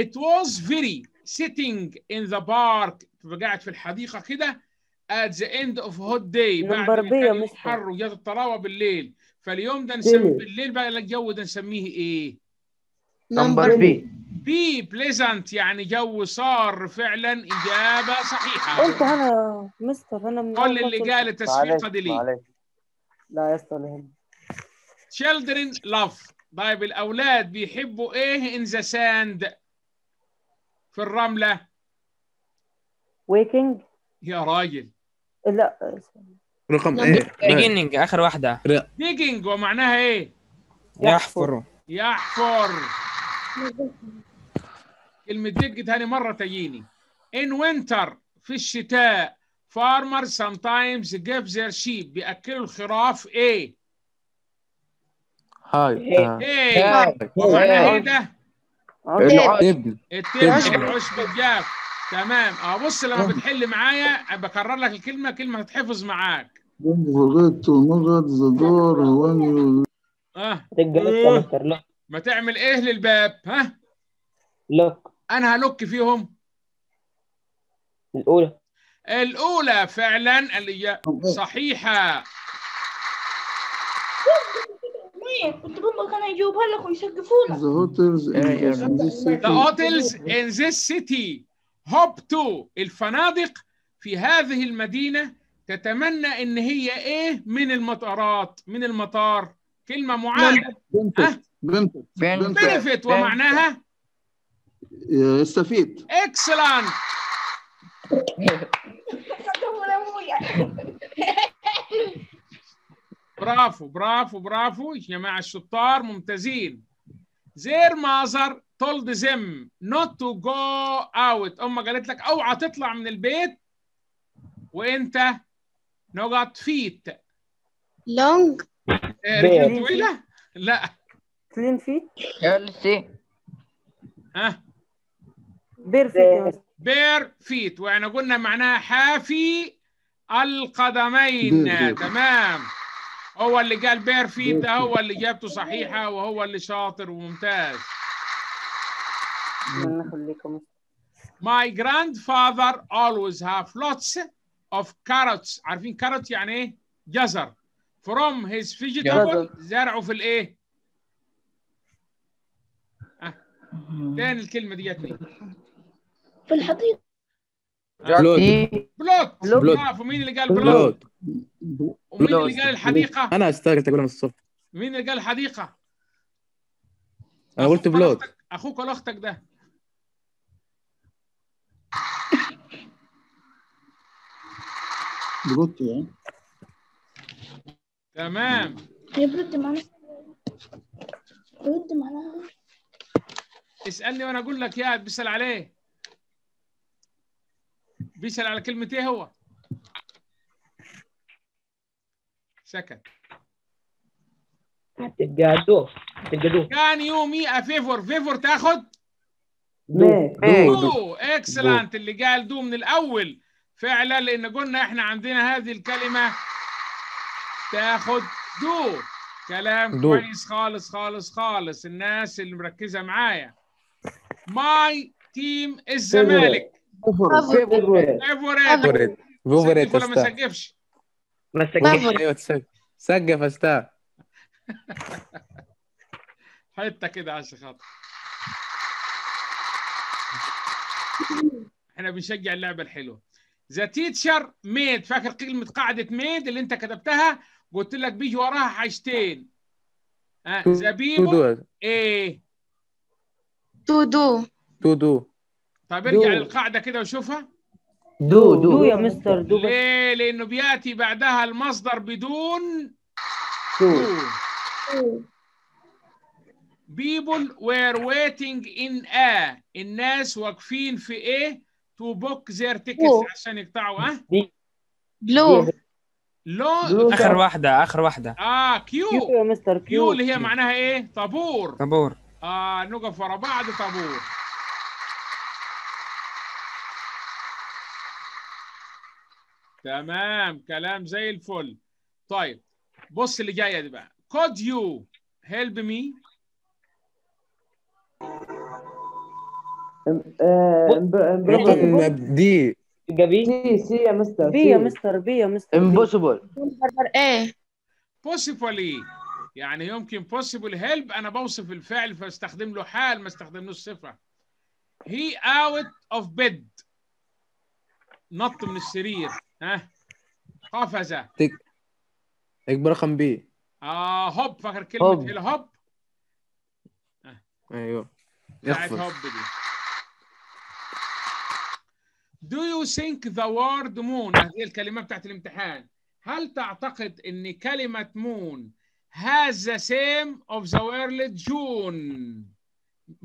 It was very sitting in the park رجعت في الحديقة كده at the end of hot day بعد الحر حر وجات الطراوة بالليل فاليوم ده نسميه بالليل بقى الجو ده نسميه ايه؟ نمبر بي بي بليزنت يعني جو صار فعلا إجابة صحيحة قلت أنا مستر أنا قل اللي قال للتسويق دي ليه؟ معلش لا يا اسطى children love طيب الاولاد بيحبوا ايه in the sand في الرمله waking يا راجل لا رقم ايه beginning اخر واحده digging ومعناها ايه يحفر يحفر كلمه dig تاني مره تجيني in winter في الشتاء farmers sometimes give their sheep بيأكلوا الخراف إيه. ايه؟ هاي ايه ايه ده؟ إيه، تمام اه بص لما بتحل معايا بكرر لك الكلمه كلمه هتحفظ معاك اه ما تعمل ايه للباب ها؟ لوك انا هلوك فيهم الاولى الأولى فعلا هي صحيحة The hotels in إيه، this إيه، city The in this city hope to الفنادق في هذه المدينة تتمنى إن هي إيه من المطارات من المطار كلمة معادة بنفت أه؟ ومعناها يستفيد اكسلنت برافو برافو برافو يا جماعة الشطار ممتازين زير مازر told them not to go out أمه قالت لك أوعى تطلع من البيت وأنت نقط فيت لونج رجل طويلة؟ لا 10 فيت ها بيرفكت بير فيت واحنا قلنا معناها حافي القدمين تمام هو اللي قال بير فيت ده هو اللي اجابته صحيحه وهو اللي شاطر وممتاز My grandfather always have lots of carrots عارفين carrots يعني ايه؟ جزر from his vegetable زرعه في الايه؟ أه. تاني الكلمه ديتني في الحديقة إيه. بلوت بلوت بلوت مين اللي قال بلوت ومين اللي قال الحديقة انا استغربت اقولها من الصبح مين اللي قال الحديقة انا قلت بلوت اخوك ولا اختك ده بلوت يعني تمام هي بلوت معناها بلوت معناها اسألني وانا اقول لك يا بسأل عليه بيسال على كلمه ايه هو سكت هتجادوه هتجادوه كان يومي افيفور فيفور تاخد دو دو, دو. اكسلنت اللي قال دو من الاول فعلا لان قلنا احنا عندنا هذه الكلمه تاخد دو كلام دو. كويس خالص خالص خالص الناس اللي مركزه معايا ماي تيم الزمالك فيفوريت فيفوريت ولا ما سقفش ما سقفش ايوه سقف استا حته كده عشان خاطر احنا بنشجع اللعبه الحلوه ذا تيتشر ميد فاكر كلمه قاعده ميد اللي انت كتبتها قلت لك بيجي وراها حاجتين ذا بيبو ايه تو دو تو دو طيب ارجع للقاعده كده وشوفها دو دو يا مستر دو ليه؟ لأنه بيأتي بعدها المصدر بدون دو People were waiting in a الناس واقفين في ايه to book their tickets عشان يقطعوا اه بلو لو اخر واحدة اخر واحدة اه كيو كيو يا مستر كيو اللي هي معناها ايه؟ طابور طابور اه نقف ورا بعض طابور تمام كلام زي الفل طيب بص اللي جايه دي بقى could you help me أه، دي جابي سي يا مستر بي يا مستر بي يا مستر امبوسيبل ايه possibly يعني يمكن possible help انا بوصف الفعل فاستخدم له حال ما استخدملوش صفه he out of bed نط من السرير ها قفزه تك تك برقم بي اه هوب فاكر كلمه هوب. الهوب آه. ايوه يقفز هوب دي Do you think the word moon هذه الكلمة بتاعت الامتحان هل تعتقد ان كلمة moon has the same of the word June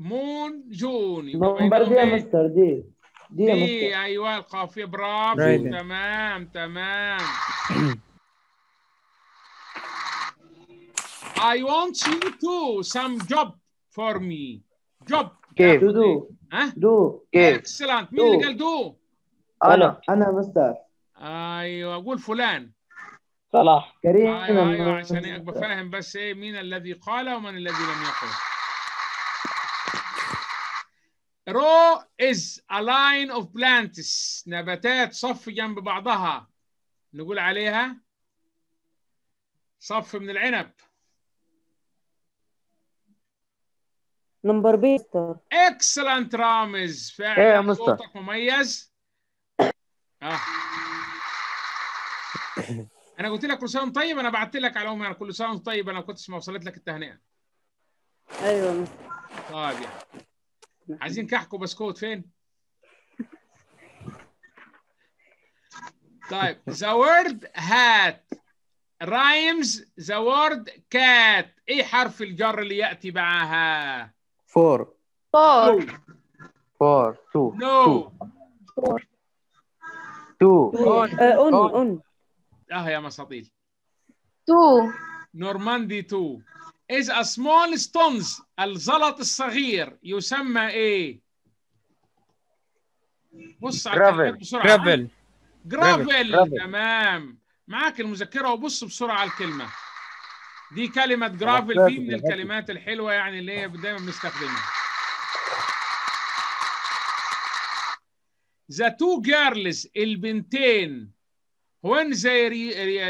moon June يبقى بينهم دي دي, دي ايوه القافيه برافو تمام تمام I want you to some job for me. Job. كيف؟ to do. ها؟ دو كيف؟ excellent. مين اللي قال دو؟ أنا. أنا مستر. أيوه قول فلان. صلاح. كريم. أيوه أيوه عشان أبقى فاهم بس إيه مين الذي قال ومن الذي لم يقل. row is a line of plants نباتات صف جنب بعضها نقول عليها صف من العنب نمبر بي مستر اكسلنت رامز فعلا ايه يا مستر صوتك مميز آه. انا قلت لك كل سنه طيب انا بعت لك على يعني كل سنه طيب انا ما كنتش ما وصلت لك التهنئه ايوه مستر طيب يعني عايزين كحك وبسكوت فين؟ طيب the word hat rhymes the word cat ايه حرف الجر اللي ياتي معها؟ فور فور فور تو نو فور تو اون اون اه يا مساطيل تو نورماندي تو is a small stones الزلط الصغير يسمى ايه؟ بص على بسرعه جرافل جرافل تمام معاك المذكره وبص بسرعه على الكلمه دي كلمه جرافل دي من الكلمات الحلوه يعني اللي هي دايما بنستخدمها The two girls البنتين when they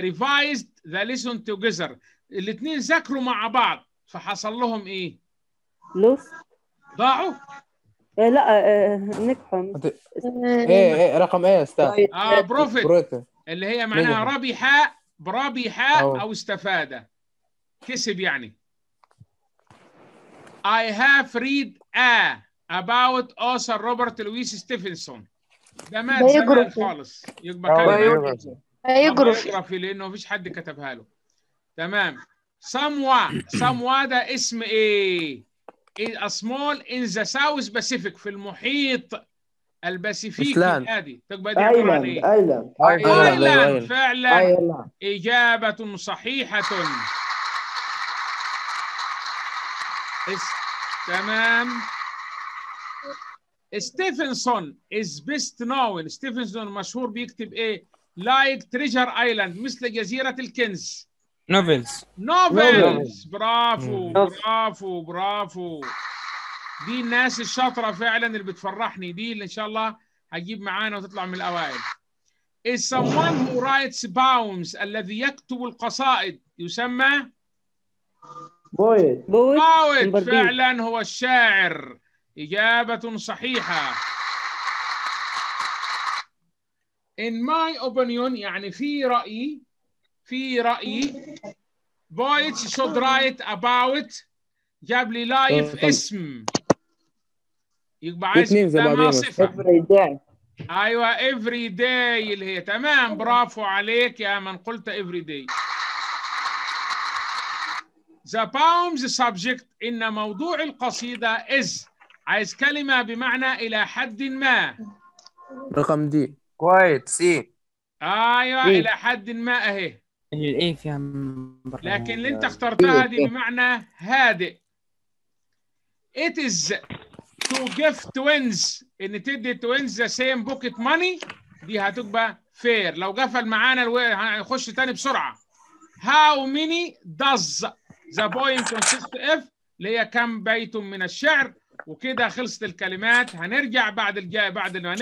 revised the lesson together الاثنين ذاكروا مع بعض فحصل لهم ايه؟ لوس ضاعوا؟ إيه لا إيه, إيه، نجحوا إيه، إيه،, ايه ايه رقم ايه يا استاذ؟ طيب. اه بروفيت اللي هي معناها ربح بربح او استفاد كسب يعني I have read a about author روبرت لويس ستيفنسون ده مات زمان خالص يبقى يقرا فيه لانه مفيش حد كتبها له تمام سموا سموا ده اسم ايه؟ اسمول ان ذا ساوث باسيفيك في المحيط الباسيفيك الهادي تبقى دي ايلاند ايلاند ايلاند فعلا فعلا اجابه صحيحه اس... تمام ستيفنسون از بيست نون ستيفنسون مشهور بيكتب ايه لايك تريجر ايلاند مثل جزيره الكنز نوفلز نوفلز برافو برافو برافو دي الناس الشاطره فعلا اللي بتفرحني دي اللي ان شاء الله هجيب معانا وتطلع من الاوائل is someone who writes poems الذي يكتب القصائد يسمى بويت بويت فعلا هو الشاعر إجابة صحيحة in my opinion يعني في رأيي في رايي بويتس شود رايت اباوت جاب لي لايف طيب، طيب. اسم يبقى عايز قدامها صفه ايوه افري داي اللي هي تمام برافو عليك يا من قلت افري داي The poem's subject إن موضوع القصيدة is عايز كلمة بمعنى إلى حد ما رقم دي كويس سي أيوه e. إلى حد ما أهي فيها لكن اللي انت اخترتها دي بمعنى هادئ it is to give twins ان تدي twins the same pocket money دي هتبقى fair لو قفل معانا هنخش تاني بسرعه how many does the point consist of اللي هي كم بيت من الشعر وكده خلصت الكلمات هنرجع بعد الجاي بعد ما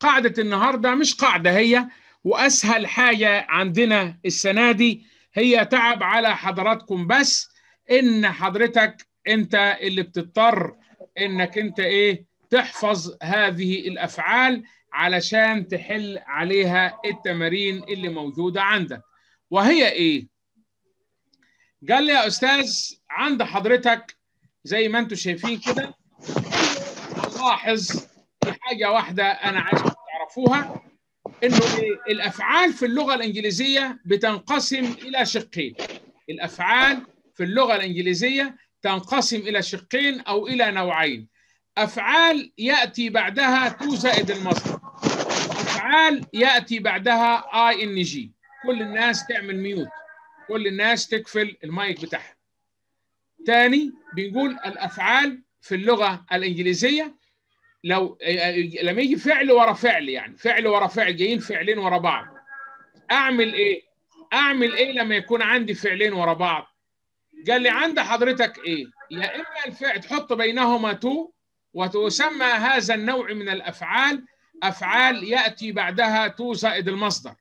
قاعده النهارده مش قاعده هي واسهل حاجه عندنا السنه دي هي تعب على حضراتكم بس ان حضرتك انت اللي بتضطر انك انت ايه تحفظ هذه الافعال علشان تحل عليها التمارين اللي موجوده عندك وهي ايه قال لي يا استاذ عند حضرتك زي ما انتم شايفين كده لاحظ حاجه واحده انا عايزكم تعرفوها انه الافعال في اللغه الانجليزيه بتنقسم الى شقين الافعال في اللغه الانجليزيه تنقسم الى شقين او الى نوعين افعال ياتي بعدها تو زائد المصدر افعال ياتي بعدها اي ان جي كل الناس تعمل ميوت كل الناس تقفل المايك بتاعها تاني بنقول الافعال في اللغه الانجليزيه لو آه، آه، لما يجي فعل ورا فعل يعني فعل ورا فعل جايين فعلين ورا بعض اعمل ايه اعمل ايه لما يكون عندي فعلين ورا بعض قال لي عند حضرتك ايه يا اما الفعل تحط بينهما تو وتسمى هذا النوع من الافعال افعال ياتي بعدها تو زائد المصدر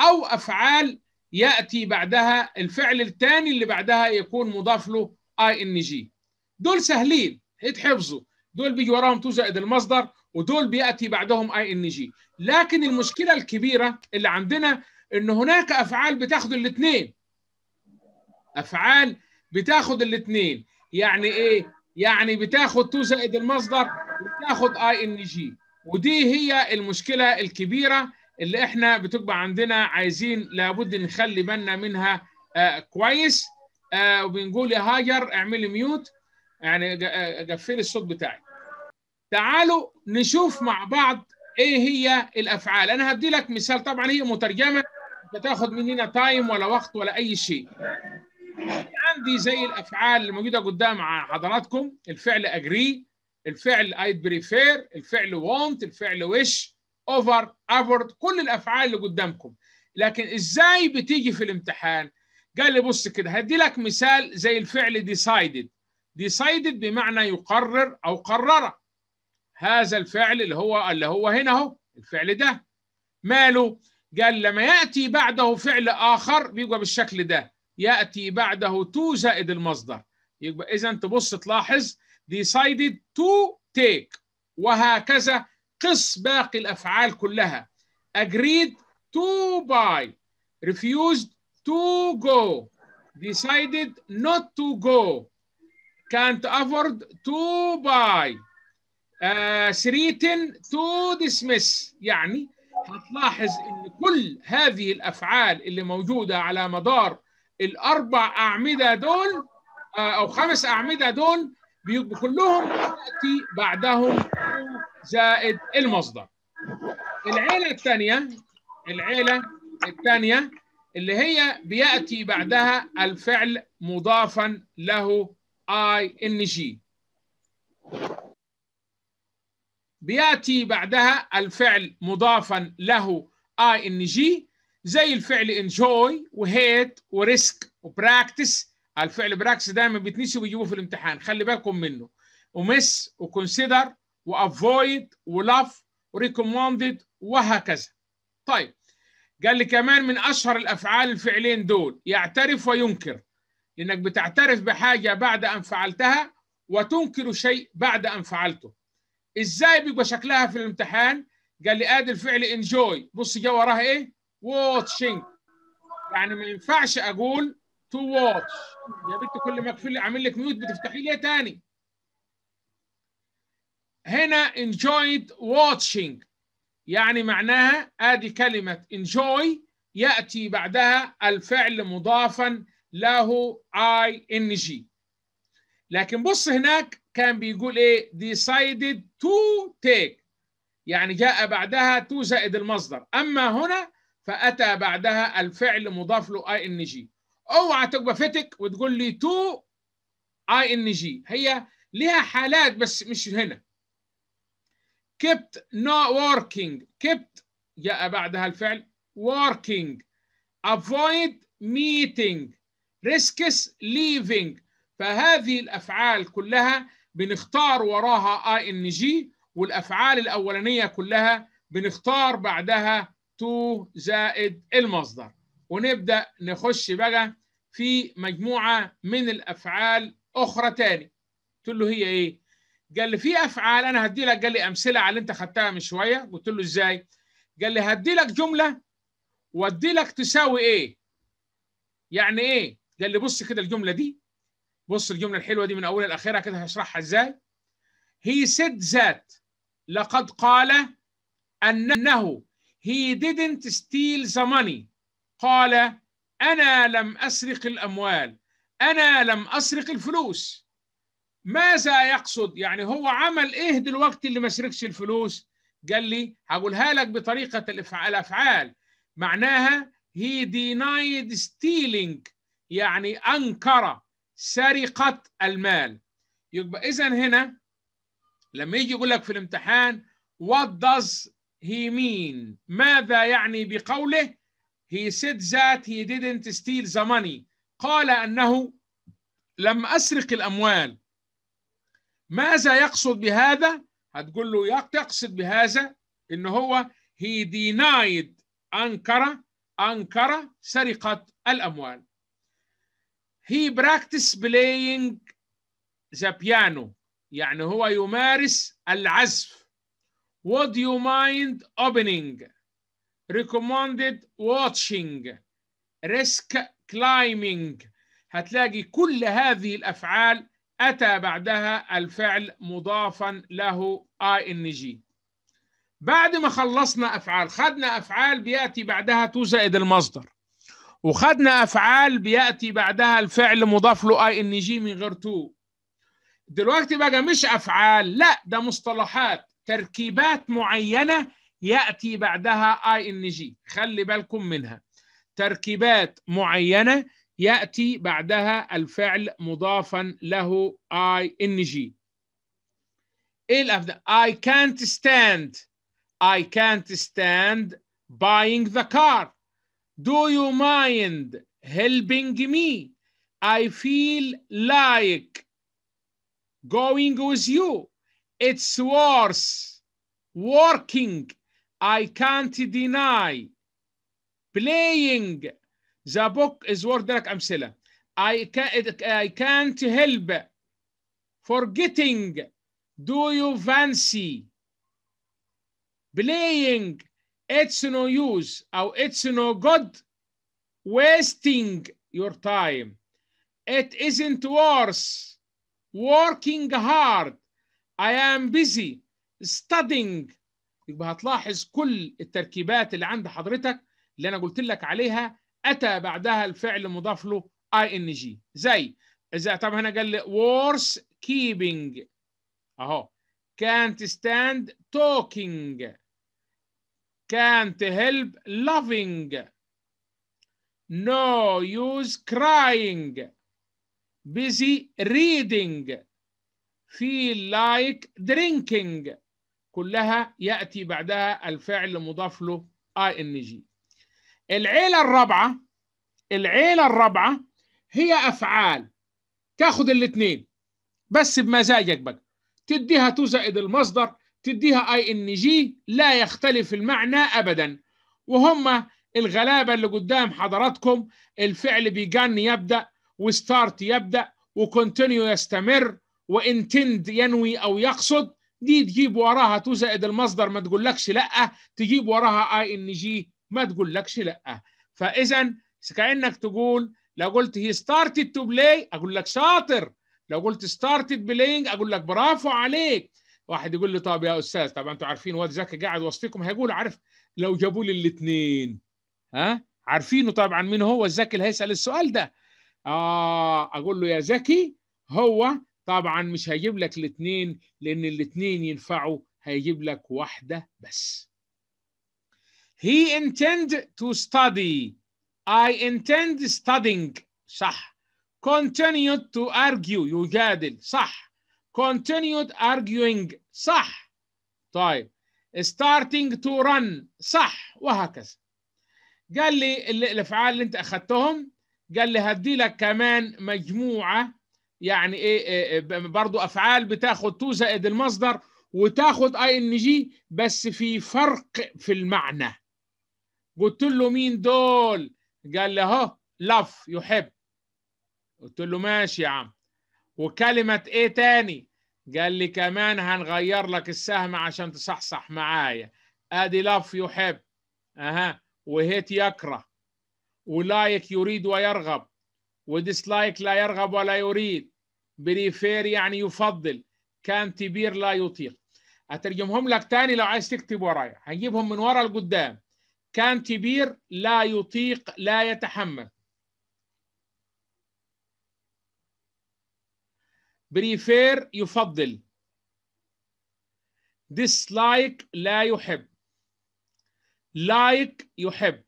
او افعال ياتي بعدها الفعل الثاني اللي بعدها يكون مضاف له اي ان جي دول سهلين يتحفظوا دول بيجي وراهم تو زائد المصدر ودول بياتي بعدهم اي ان جي لكن المشكله الكبيره اللي عندنا ان هناك افعال بتاخد الاثنين افعال بتاخد الاثنين يعني ايه يعني بتاخد تو زائد المصدر وبتاخد اي ان جي ودي هي المشكله الكبيره اللي احنا بتبقى عندنا عايزين لابد نخلي بالنا منها آه كويس آه وبنقول يا هاجر اعملي ميوت يعني آه، قفلي الصوت بتاعك تعالوا نشوف مع بعض ايه هي الافعال انا هدي لك مثال طبعا هي مترجمه بتاخد مننا تايم ولا وقت ولا اي شيء عندي زي الافعال الموجوده قدام حضراتكم الفعل اجري الفعل ايد بريفير الفعل وونت الفعل ويش اوفر افورد كل الافعال اللي قدامكم لكن ازاي بتيجي في الامتحان قال لي بص كده هدي لك مثال زي الفعل decided decided بمعنى يقرر او قرر هذا الفعل اللي هو اللي هو هنا اهو الفعل ده ماله قال لما ياتي بعده فعل اخر بيبقى بالشكل ده ياتي بعده تو زائد المصدر يبقى اذا تبص تلاحظ decided to take وهكذا قس باقي الافعال كلها agreed to buy refused to go decided not to go can't afford to buy آه، سريتن تو ديسمس يعني هتلاحظ ان كل هذه الافعال اللي موجوده على مدار الاربع اعمده دول آه، او خمس اعمده دول كلهم تاتي بعدهم زائد المصدر العيله الثانيه العيله الثانيه اللي هي بياتي بعدها الفعل مضافا له اي ان جي بياتي بعدها الفعل مضافا له اي ان جي زي الفعل انجوي وهيت وريسك وبراكتس الفعل براكتس دايما بيتنسي ويجيبوه في الامتحان خلي بالكم منه ومس وكونسيدر وافويد ولاف وريكوموندد وهكذا طيب قال لي كمان من اشهر الافعال الفعلين دول يعترف وينكر انك بتعترف بحاجه بعد ان فعلتها وتنكر شيء بعد ان فعلته ازاي بيبقى شكلها في الامتحان قال لي ادي الفعل انجوي بص جا وراها ايه واتشنج يعني ما ينفعش اقول تو واتش يا بنت كل ما اقفل اعمل لك ميوت بتفتحي ليه تاني هنا enjoyed watching يعني معناها ادي كلمه enjoy ياتي بعدها الفعل مضافا له اي ان جي لكن بص هناك كان بيقول ايه decided to take يعني جاء بعدها تو زائد المصدر اما هنا فاتى بعدها الفعل مضاف له اي ان جي اوعى تبقى فتك وتقول لي تو اي ان جي هي لها حالات بس مش هنا kept not working kept جاء بعدها الفعل working avoid meeting risks leaving فهذه الافعال كلها بنختار وراها اي ان جي والافعال الاولانيه كلها بنختار بعدها تو زائد المصدر ونبدا نخش بقى في مجموعه من الافعال اخرى تاني قلت له هي ايه قال لي في افعال انا هدي لك قال لي امثله على اللي انت خدتها من شويه قلت له ازاي قال لي هدي لك جمله وادي لك تساوي ايه يعني ايه قال لي بص كده الجمله دي بص الجملة الحلوة دي من أولها لآخرها كده هشرحها إزاي He said that لقد قال أنه He didn't steal the money قال أنا لم أسرق الأموال أنا لم أسرق الفلوس ماذا يقصد؟ يعني هو عمل إيه دلوقتي اللي ما سرقش الفلوس؟ قال لي هقولها لك بطريقة الأفعال معناها he denied stealing يعني أنكر سرقة المال يبقى إذا هنا لما يجي يقول لك في الامتحان what does he mean ماذا يعني بقوله he said that he didn't steal the money قال أنه لم أسرق الأموال ماذا يقصد بهذا هتقول له يقصد بهذا إن هو he denied أنكر أنكر سرقة الأموال he practice playing the piano يعني هو يمارس العزف would you mind opening recommended watching risk climbing هتلاقي كل هذه الأفعال أتى بعدها الفعل مضافا له ing بعد ما خلصنا أفعال خدنا أفعال بيأتي بعدها تو زائد المصدر وخدنا افعال بياتي بعدها الفعل مضاف له اي ان جي من غير تو دلوقتي بقى مش افعال لا ده مصطلحات تركيبات معينه ياتي بعدها اي ان جي خلي بالكم منها تركيبات معينه ياتي بعدها الفعل مضافا له اي ان جي ايه الافعال I can't stand I can't stand buying the car Do you mind helping me? I feel like going with you. It's worse working. I can't deny. Playing. The book is word لك أمثلة. I, can't, I can't help. Forgetting. Do you fancy? Playing. it's no use او it's no good wasting your time it isn't worth working hard I am busy studying يبقى هتلاحظ كل التركيبات اللي عند حضرتك اللي انا قلت لك عليها اتى بعدها الفعل مضاف له ing زي اذا طب هنا قال لي worth keeping اهو can't stand talking can't help loving no use crying busy reading feel like drinking كلها يأتي بعدها الفعل مضاف له ing العيلة الرابعة العيلة الرابعة هي أفعال تاخد الاتنين بس بمزاجك بقى تديها تو زائد المصدر تديها اي ان جي لا يختلف المعنى ابدا وهم الغلابه اللي قدام حضراتكم الفعل بيجن يبدا وستارت يبدا وكونتينيو يستمر وانتند ينوي او يقصد دي تجيب وراها تو زائد المصدر ما تقولكش لا تجيب وراها اي ان جي ما تقولكش لا فاذا كانك تقول لو قلت هي ستارتد تو بلاي اقول لك شاطر لو قلت ستارتد بلاينج اقول لك برافو عليك واحد يقول لي طب يا استاذ طبعا انتوا عارفين واد زكي قاعد وسطكم هيقول عارف لو جابوا لي الاثنين ها عارفينه طبعا مين هو الزكي اللي هيسال السؤال ده اه اقول له يا زكي هو طبعا مش هيجيب لك الاثنين لان الاثنين ينفعوا هيجيب لك واحده بس he intend to study I intend studying صح continue to argue يجادل صح continued arguing صح طيب starting to run صح وهكذا قال لي الافعال اللي انت اخذتهم قال لي هدي لك كمان مجموعه يعني ايه, إيه،, إيه، برضو افعال بتاخد تو زائد المصدر وتاخد اي ان جي بس في فرق في المعنى قلت له مين دول قال لي اهو لاف يحب قلت له ماشي يا عم وكلمة إيه تاني؟ قال لي كمان هنغير لك السهم عشان تصحصح معايا أدي لاف يحب أها وهيت يكره ولايك يريد ويرغب وديسلايك لا يرغب ولا يريد بريفير يعني يفضل كان تبير لا يطيق هترجمهم لك تاني لو عايز تكتب ورايا هنجيبهم من ورا لقدام كان تبير لا يطيق لا يتحمل بريفير يفضل ديسلايك لا يحب لايك يحب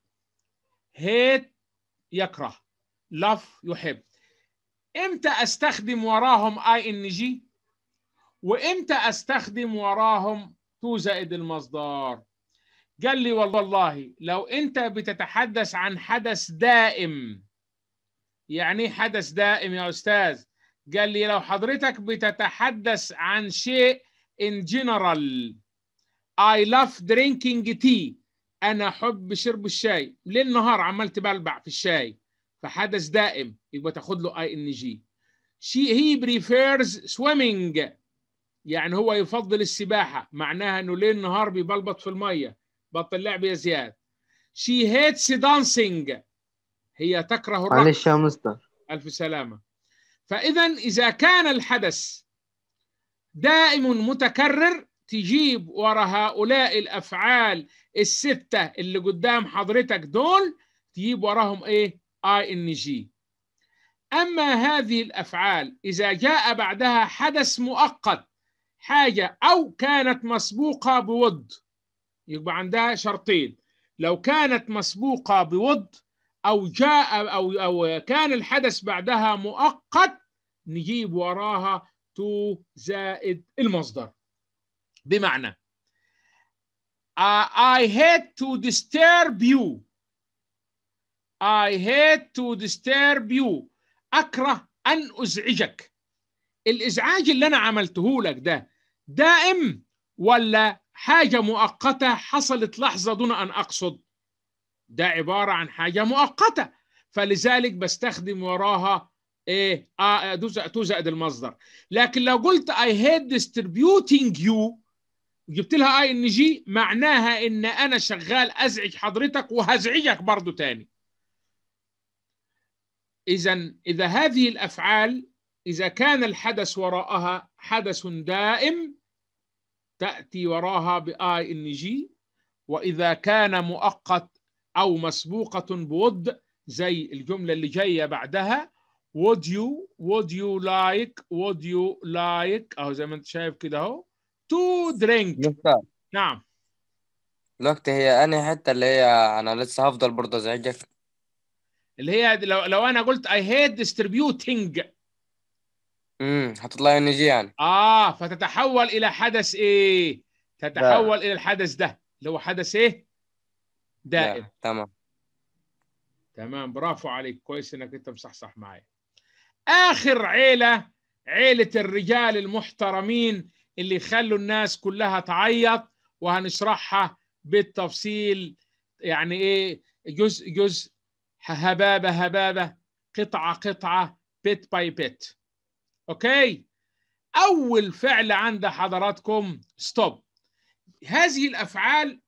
هيت يكره لف يحب امتى استخدم وراهم اي ان جي وامتى استخدم وراهم تو زائد المصدر قال لي والله لو انت بتتحدث عن حدث دائم يعني حدث دائم يا استاذ قال لي لو حضرتك بتتحدث عن شيء in general I love drinking tea أنا أحب شرب الشاي ليل نهار عمال تبلبع في الشاي فحدث دائم يبقى تاخد له اي ان جي prefers هي بريفيرز يعني هو يفضل السباحه معناها انه ليل نهار بيبلبط في الميه بطل لعب يا زياد شي هيتس دانسينج هي تكره الرقص معلش يا مستر الف سلامه فإذا إذا كان الحدث دائم متكرر تجيب ورا هؤلاء الأفعال الستة اللي قدام حضرتك دول تجيب وراهم إيه؟ آي إن جي أما هذه الأفعال إذا جاء بعدها حدث مؤقت حاجة أو كانت مسبوقة بود يبقى عندها شرطين لو كانت مسبوقة بود أو جاء أو أو كان الحدث بعدها مؤقت نجيب وراها تو زائد المصدر بمعنى I hate to disturb you I hate to disturb you أكره أن أزعجك الإزعاج اللي أنا عملته لك ده دائم ولا حاجة مؤقتة حصلت لحظة دون أن أقصد ده عبارة عن حاجة مؤقتة فلذلك بستخدم وراها ايه آه, آه، تزأد المصدر لكن لو قلت I hate distributing you جبت لها اي ان جي معناها ان انا شغال ازعج حضرتك وهزعجك برضو تاني اذا اذا هذه الافعال اذا كان الحدث وراءها حدث دائم تاتي وراها باي ان جي واذا كان مؤقت أو مسبوقة بود زي الجملة اللي جاية بعدها would you would you like would you like أو زي ما أنت شايف كده أهو to drink مستر. نعم نكتة هي أنهي حتة اللي هي أنا لسه هفضل برضه أزعجك اللي هي لو لو أنا قلت I hate distributing امم هتطلع انرجي يعني اه فتتحول الى حدث ايه؟ تتحول ده. الى الحدث ده اللي هو حدث ايه؟ دائم تمام تمام برافو عليك كويس انك انت مصحصح معي اخر عيله عيله الرجال المحترمين اللي خلوا الناس كلها تعيط وهنشرحها بالتفصيل يعني ايه جزء جزء هبابه هبابه قطعه قطعه بيت باي بيت اوكي اول فعل عند حضراتكم ستوب هذه الافعال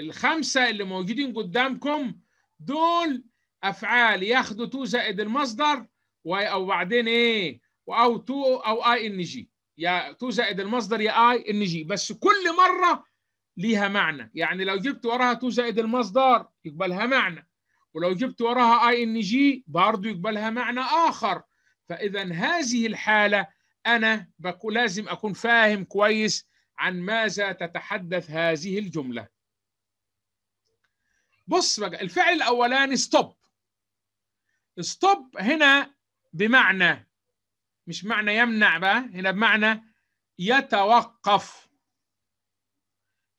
الخمسه اللي موجودين قدامكم دول افعال ياخدوا تو زائد المصدر او بعدين ايه او تو او اي ان جي يا تو زائد المصدر يا اي ان جي بس كل مره ليها معنى يعني لو جبت وراها تو زائد المصدر يقبلها معنى ولو جبت وراها اي ان جي برضه يقبلها معنى اخر فاذا هذه الحاله انا بقول لازم اكون فاهم كويس عن ماذا تتحدث هذه الجملة بص بقى الفعل الأولاني stop stop هنا بمعنى مش معنى يمنع بقى هنا بمعنى يتوقف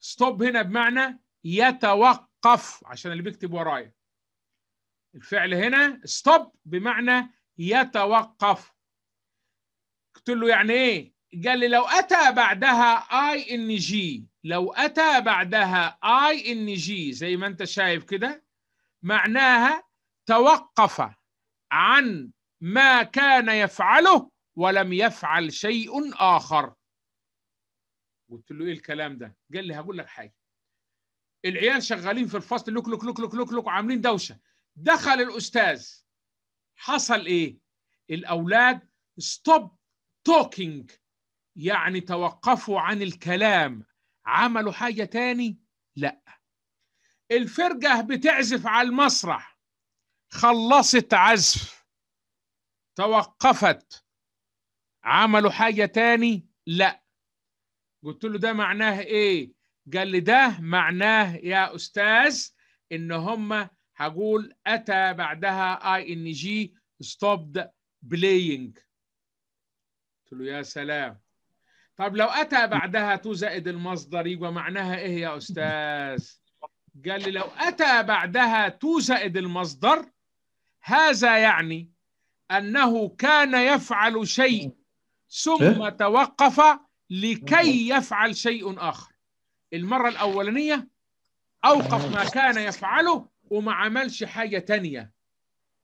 stop هنا بمعنى يتوقف عشان اللي بيكتب ورايا الفعل هنا stop بمعنى يتوقف قلت له يعني ايه قال لي لو أتى بعدها اي ان جي لو أتى بعدها اي ان جي زي ما أنت شايف كده معناها توقف عن ما كان يفعله ولم يفعل شيء آخر قلت له إيه الكلام ده؟ قال لي هقول لك حاجة العيال شغالين في الفصل لوك لوك لوك لوك لوك, لوك عاملين دوشة دخل الأستاذ حصل إيه؟ الأولاد ستوب توكينج يعني توقفوا عن الكلام عملوا حاجة تاني؟ لا الفرقة بتعزف على المسرح خلصت عزف توقفت عملوا حاجة تاني؟ لا قلت له ده معناه ايه؟ قال لي ده معناه يا أستاذ إن هم هقول أتى بعدها اي ان جي ستوبد بلاينج قلت له يا سلام طيب لو أتى بعدها تو زائد المصدر يبقى معناها إيه يا أستاذ قال لي لو أتى بعدها تو زائد المصدر هذا يعني أنه كان يفعل شيء ثم إيه؟ توقف لكي يفعل شيء آخر المرة الأولانية أوقف ما كان يفعله وما عملش حاجة ثانيه.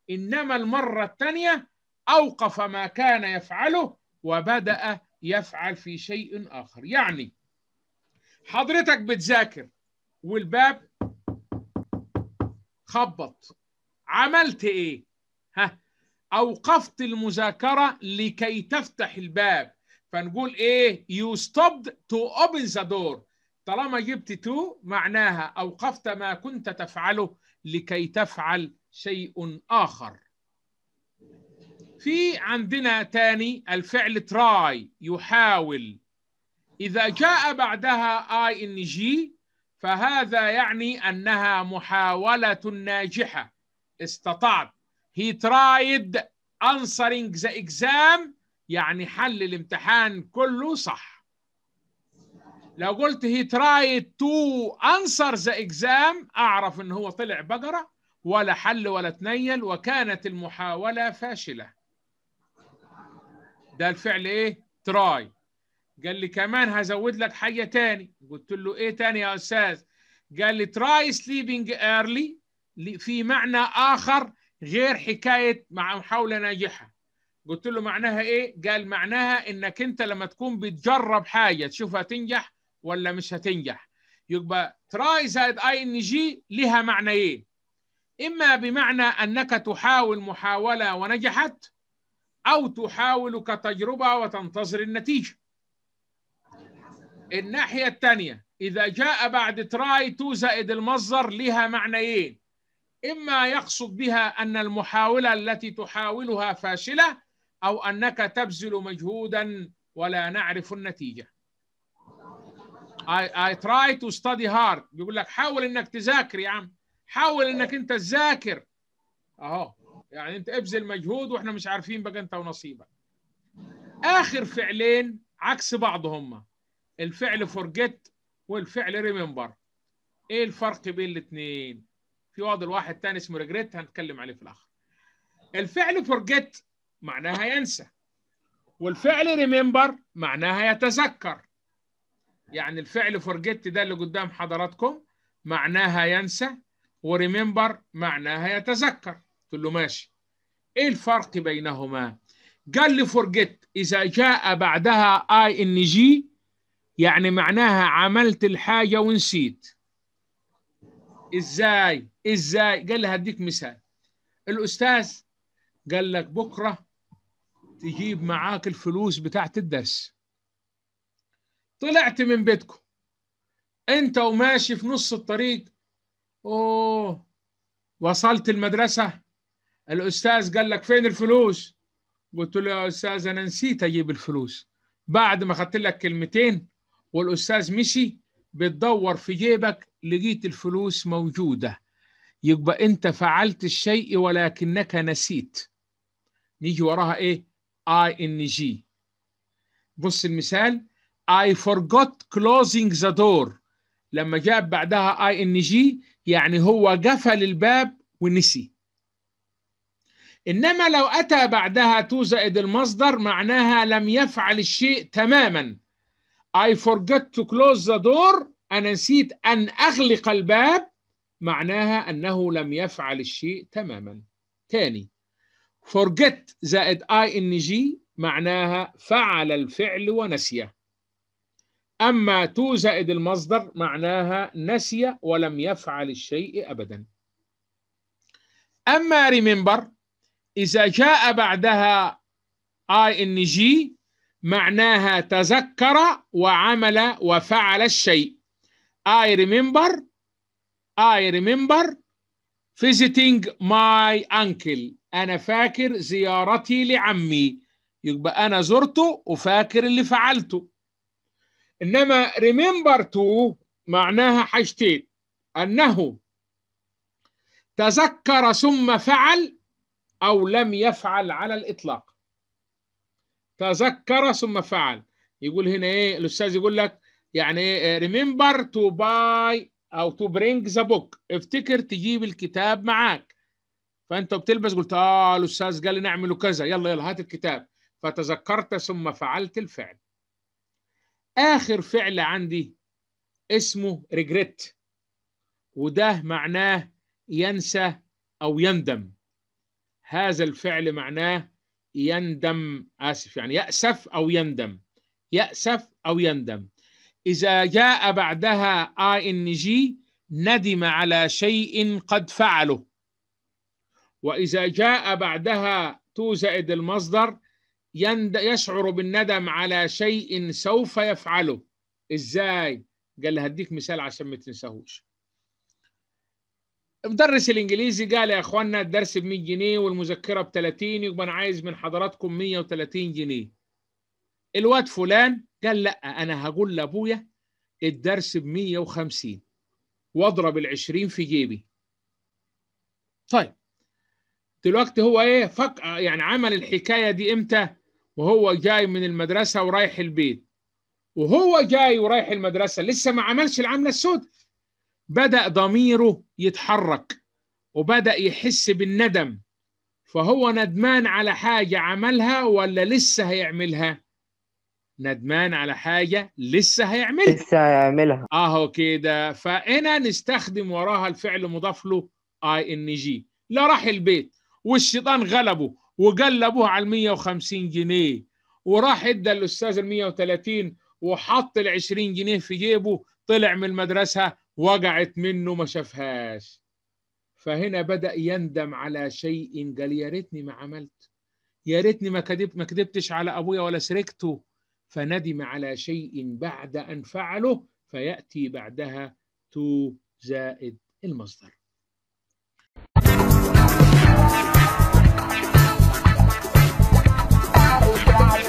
إنما المرة الثانية أوقف ما كان يفعله وبدأ يفعل في شيء آخر يعني حضرتك بتذاكر والباب خبط عملت ايه ها اوقفت المذاكره لكي تفتح الباب فنقول ايه you stopped to open the door طالما جبت تو معناها اوقفت ما كنت تفعله لكي تفعل شيء اخر في عندنا تاني الفعل تراي يحاول إذا جاء بعدها I ان جي فهذا يعني أنها محاولة ناجحة استطعت he tried answering the exam يعني حل الامتحان كله صح لو قلت he tried to answer the exam أعرف إن هو طلع بقرة ولا حل ولا تنيل وكانت المحاولة فاشلة ده الفعل ايه تراي قال لي كمان هزود لك حاجه تاني قلت له ايه تاني يا استاذ قال لي تراي سليبنج ايرلي في معنى اخر غير حكايه مع محاوله ناجحه قلت له معناها ايه قال معناها انك انت لما تكون بتجرب حاجه تشوفها تنجح ولا مش هتنجح يبقى تراي زائد اي ان جي لها معنيين إيه؟ اما بمعنى انك تحاول محاوله ونجحت أو تحاول كتجربة وتنتظر النتيجة الناحية الثانية إذا جاء بعد تراي تو زائد المصدر لها معنيين إما يقصد بها أن المحاولة التي تحاولها فاشلة أو أنك تبذل مجهودا ولا نعرف النتيجة I, I try to study hard بيقول لك حاول انك تذاكر يا عم حاول انك انت تذاكر اهو يعني انت ابذل مجهود واحنا مش عارفين بقى انت ونصيبك اخر فعلين عكس بعض هما الفعل فورجيت والفعل ريمبر ايه الفرق بين الاثنين في واحد واحد تاني اسمه ريجريت هنتكلم عليه في الاخر الفعل فورجيت معناها ينسى والفعل ريمبر معناها يتذكر يعني الفعل فورجيت ده اللي قدام حضراتكم معناها ينسى وريمبر معناها يتذكر قلت له ماشي ايه الفرق بينهما قال لي فورجيت اذا جاء بعدها اي ان جي يعني معناها عملت الحاجه ونسيت ازاي ازاي قال لي هديك مثال الاستاذ قال لك بكره تجيب معاك الفلوس بتاعت الدرس طلعت من بيتكم انت وماشي في نص الطريق اوه وصلت المدرسه الاستاذ قال لك فين الفلوس قلت له يا استاذ انا نسيت اجيب الفلوس بعد ما خدت لك كلمتين والاستاذ مشي بتدور في جيبك لقيت الفلوس موجوده يبقى انت فعلت الشيء ولكنك نسيت نيجي وراها ايه اي ان جي بص المثال I forgot closing the door لما جاب بعدها اي ان جي يعني هو قفل الباب ونسي إنما لو أتى بعدها تو زائد المصدر معناها لم يفعل الشيء تماما I forgot to close the door أنا نسيت أن أغلق الباب معناها أنه لم يفعل الشيء تماما تاني forget زائد ing معناها فعل الفعل ونسيه أما تو زائد المصدر معناها نسي ولم يفعل الشيء أبدا أما remember إذا جاء بعدها آي إن جي معناها تذكر وعمل وفعل الشيء I remember I remember visiting my uncle أنا فاكر زيارتي لعمي يبقى أنا زرته وفاكر اللي فعلته إنما remember to معناها حاجتين أنه تذكر ثم فعل أو لم يفعل على الإطلاق تذكر ثم فعل يقول هنا إيه الأستاذ يقول لك يعني إيه remember to buy أو to bring the book افتكر تجيب الكتاب معاك فأنت بتلبس قلت آه الأستاذ قال لي نعمل كذا يلا يلا هات الكتاب فتذكرت ثم فعلت الفعل آخر فعل عندي اسمه regret وده معناه ينسى أو يندم هذا الفعل معناه يندم آسف يعني يأسف أو يندم يأسف أو يندم إذا جاء بعدها ING ندم على شيء قد فعله وإذا جاء بعدها تو زائد المصدر يشعر بالندم على شيء سوف يفعله إزاي؟ قال لي هديك مثال عشان ما تنساهوش مدرس الانجليزي قال يا اخوانا الدرس ب 100 جنيه والمذكره ب 30 يبقى انا عايز من حضراتكم 130 جنيه الواد فلان قال لا انا هقول لابويا الدرس ب 150 واضرب ال 20 في جيبي طيب دلوقتي هو ايه فك يعني عمل الحكايه دي امتى وهو جاي من المدرسه ورايح البيت وهو جاي ورايح المدرسه لسه ما عملش العمله السود بدأ ضميره يتحرك وبدأ يحس بالندم فهو ندمان على حاجة عملها ولا لسه هيعملها ندمان على حاجة لسه هيعملها لسه هيعملها اهو آه، كده فهنا نستخدم وراها الفعل مضاف له اي ان جي لا راح البيت والشيطان غلبه وقلبوه على ال 150 جنيه وراح ادى الاستاذ ال 130 وحط ال 20 جنيه في جيبه طلع من المدرسه وقعت منه ما شافهاش فهنا بدأ يندم على شيء قال يا ريتني ما عملت يا ريتني ما كدبت ما كدبتش على ابويا ولا سرقته فندم على شيء بعد ان فعله فياتي بعدها تو زائد المصدر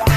Yeah.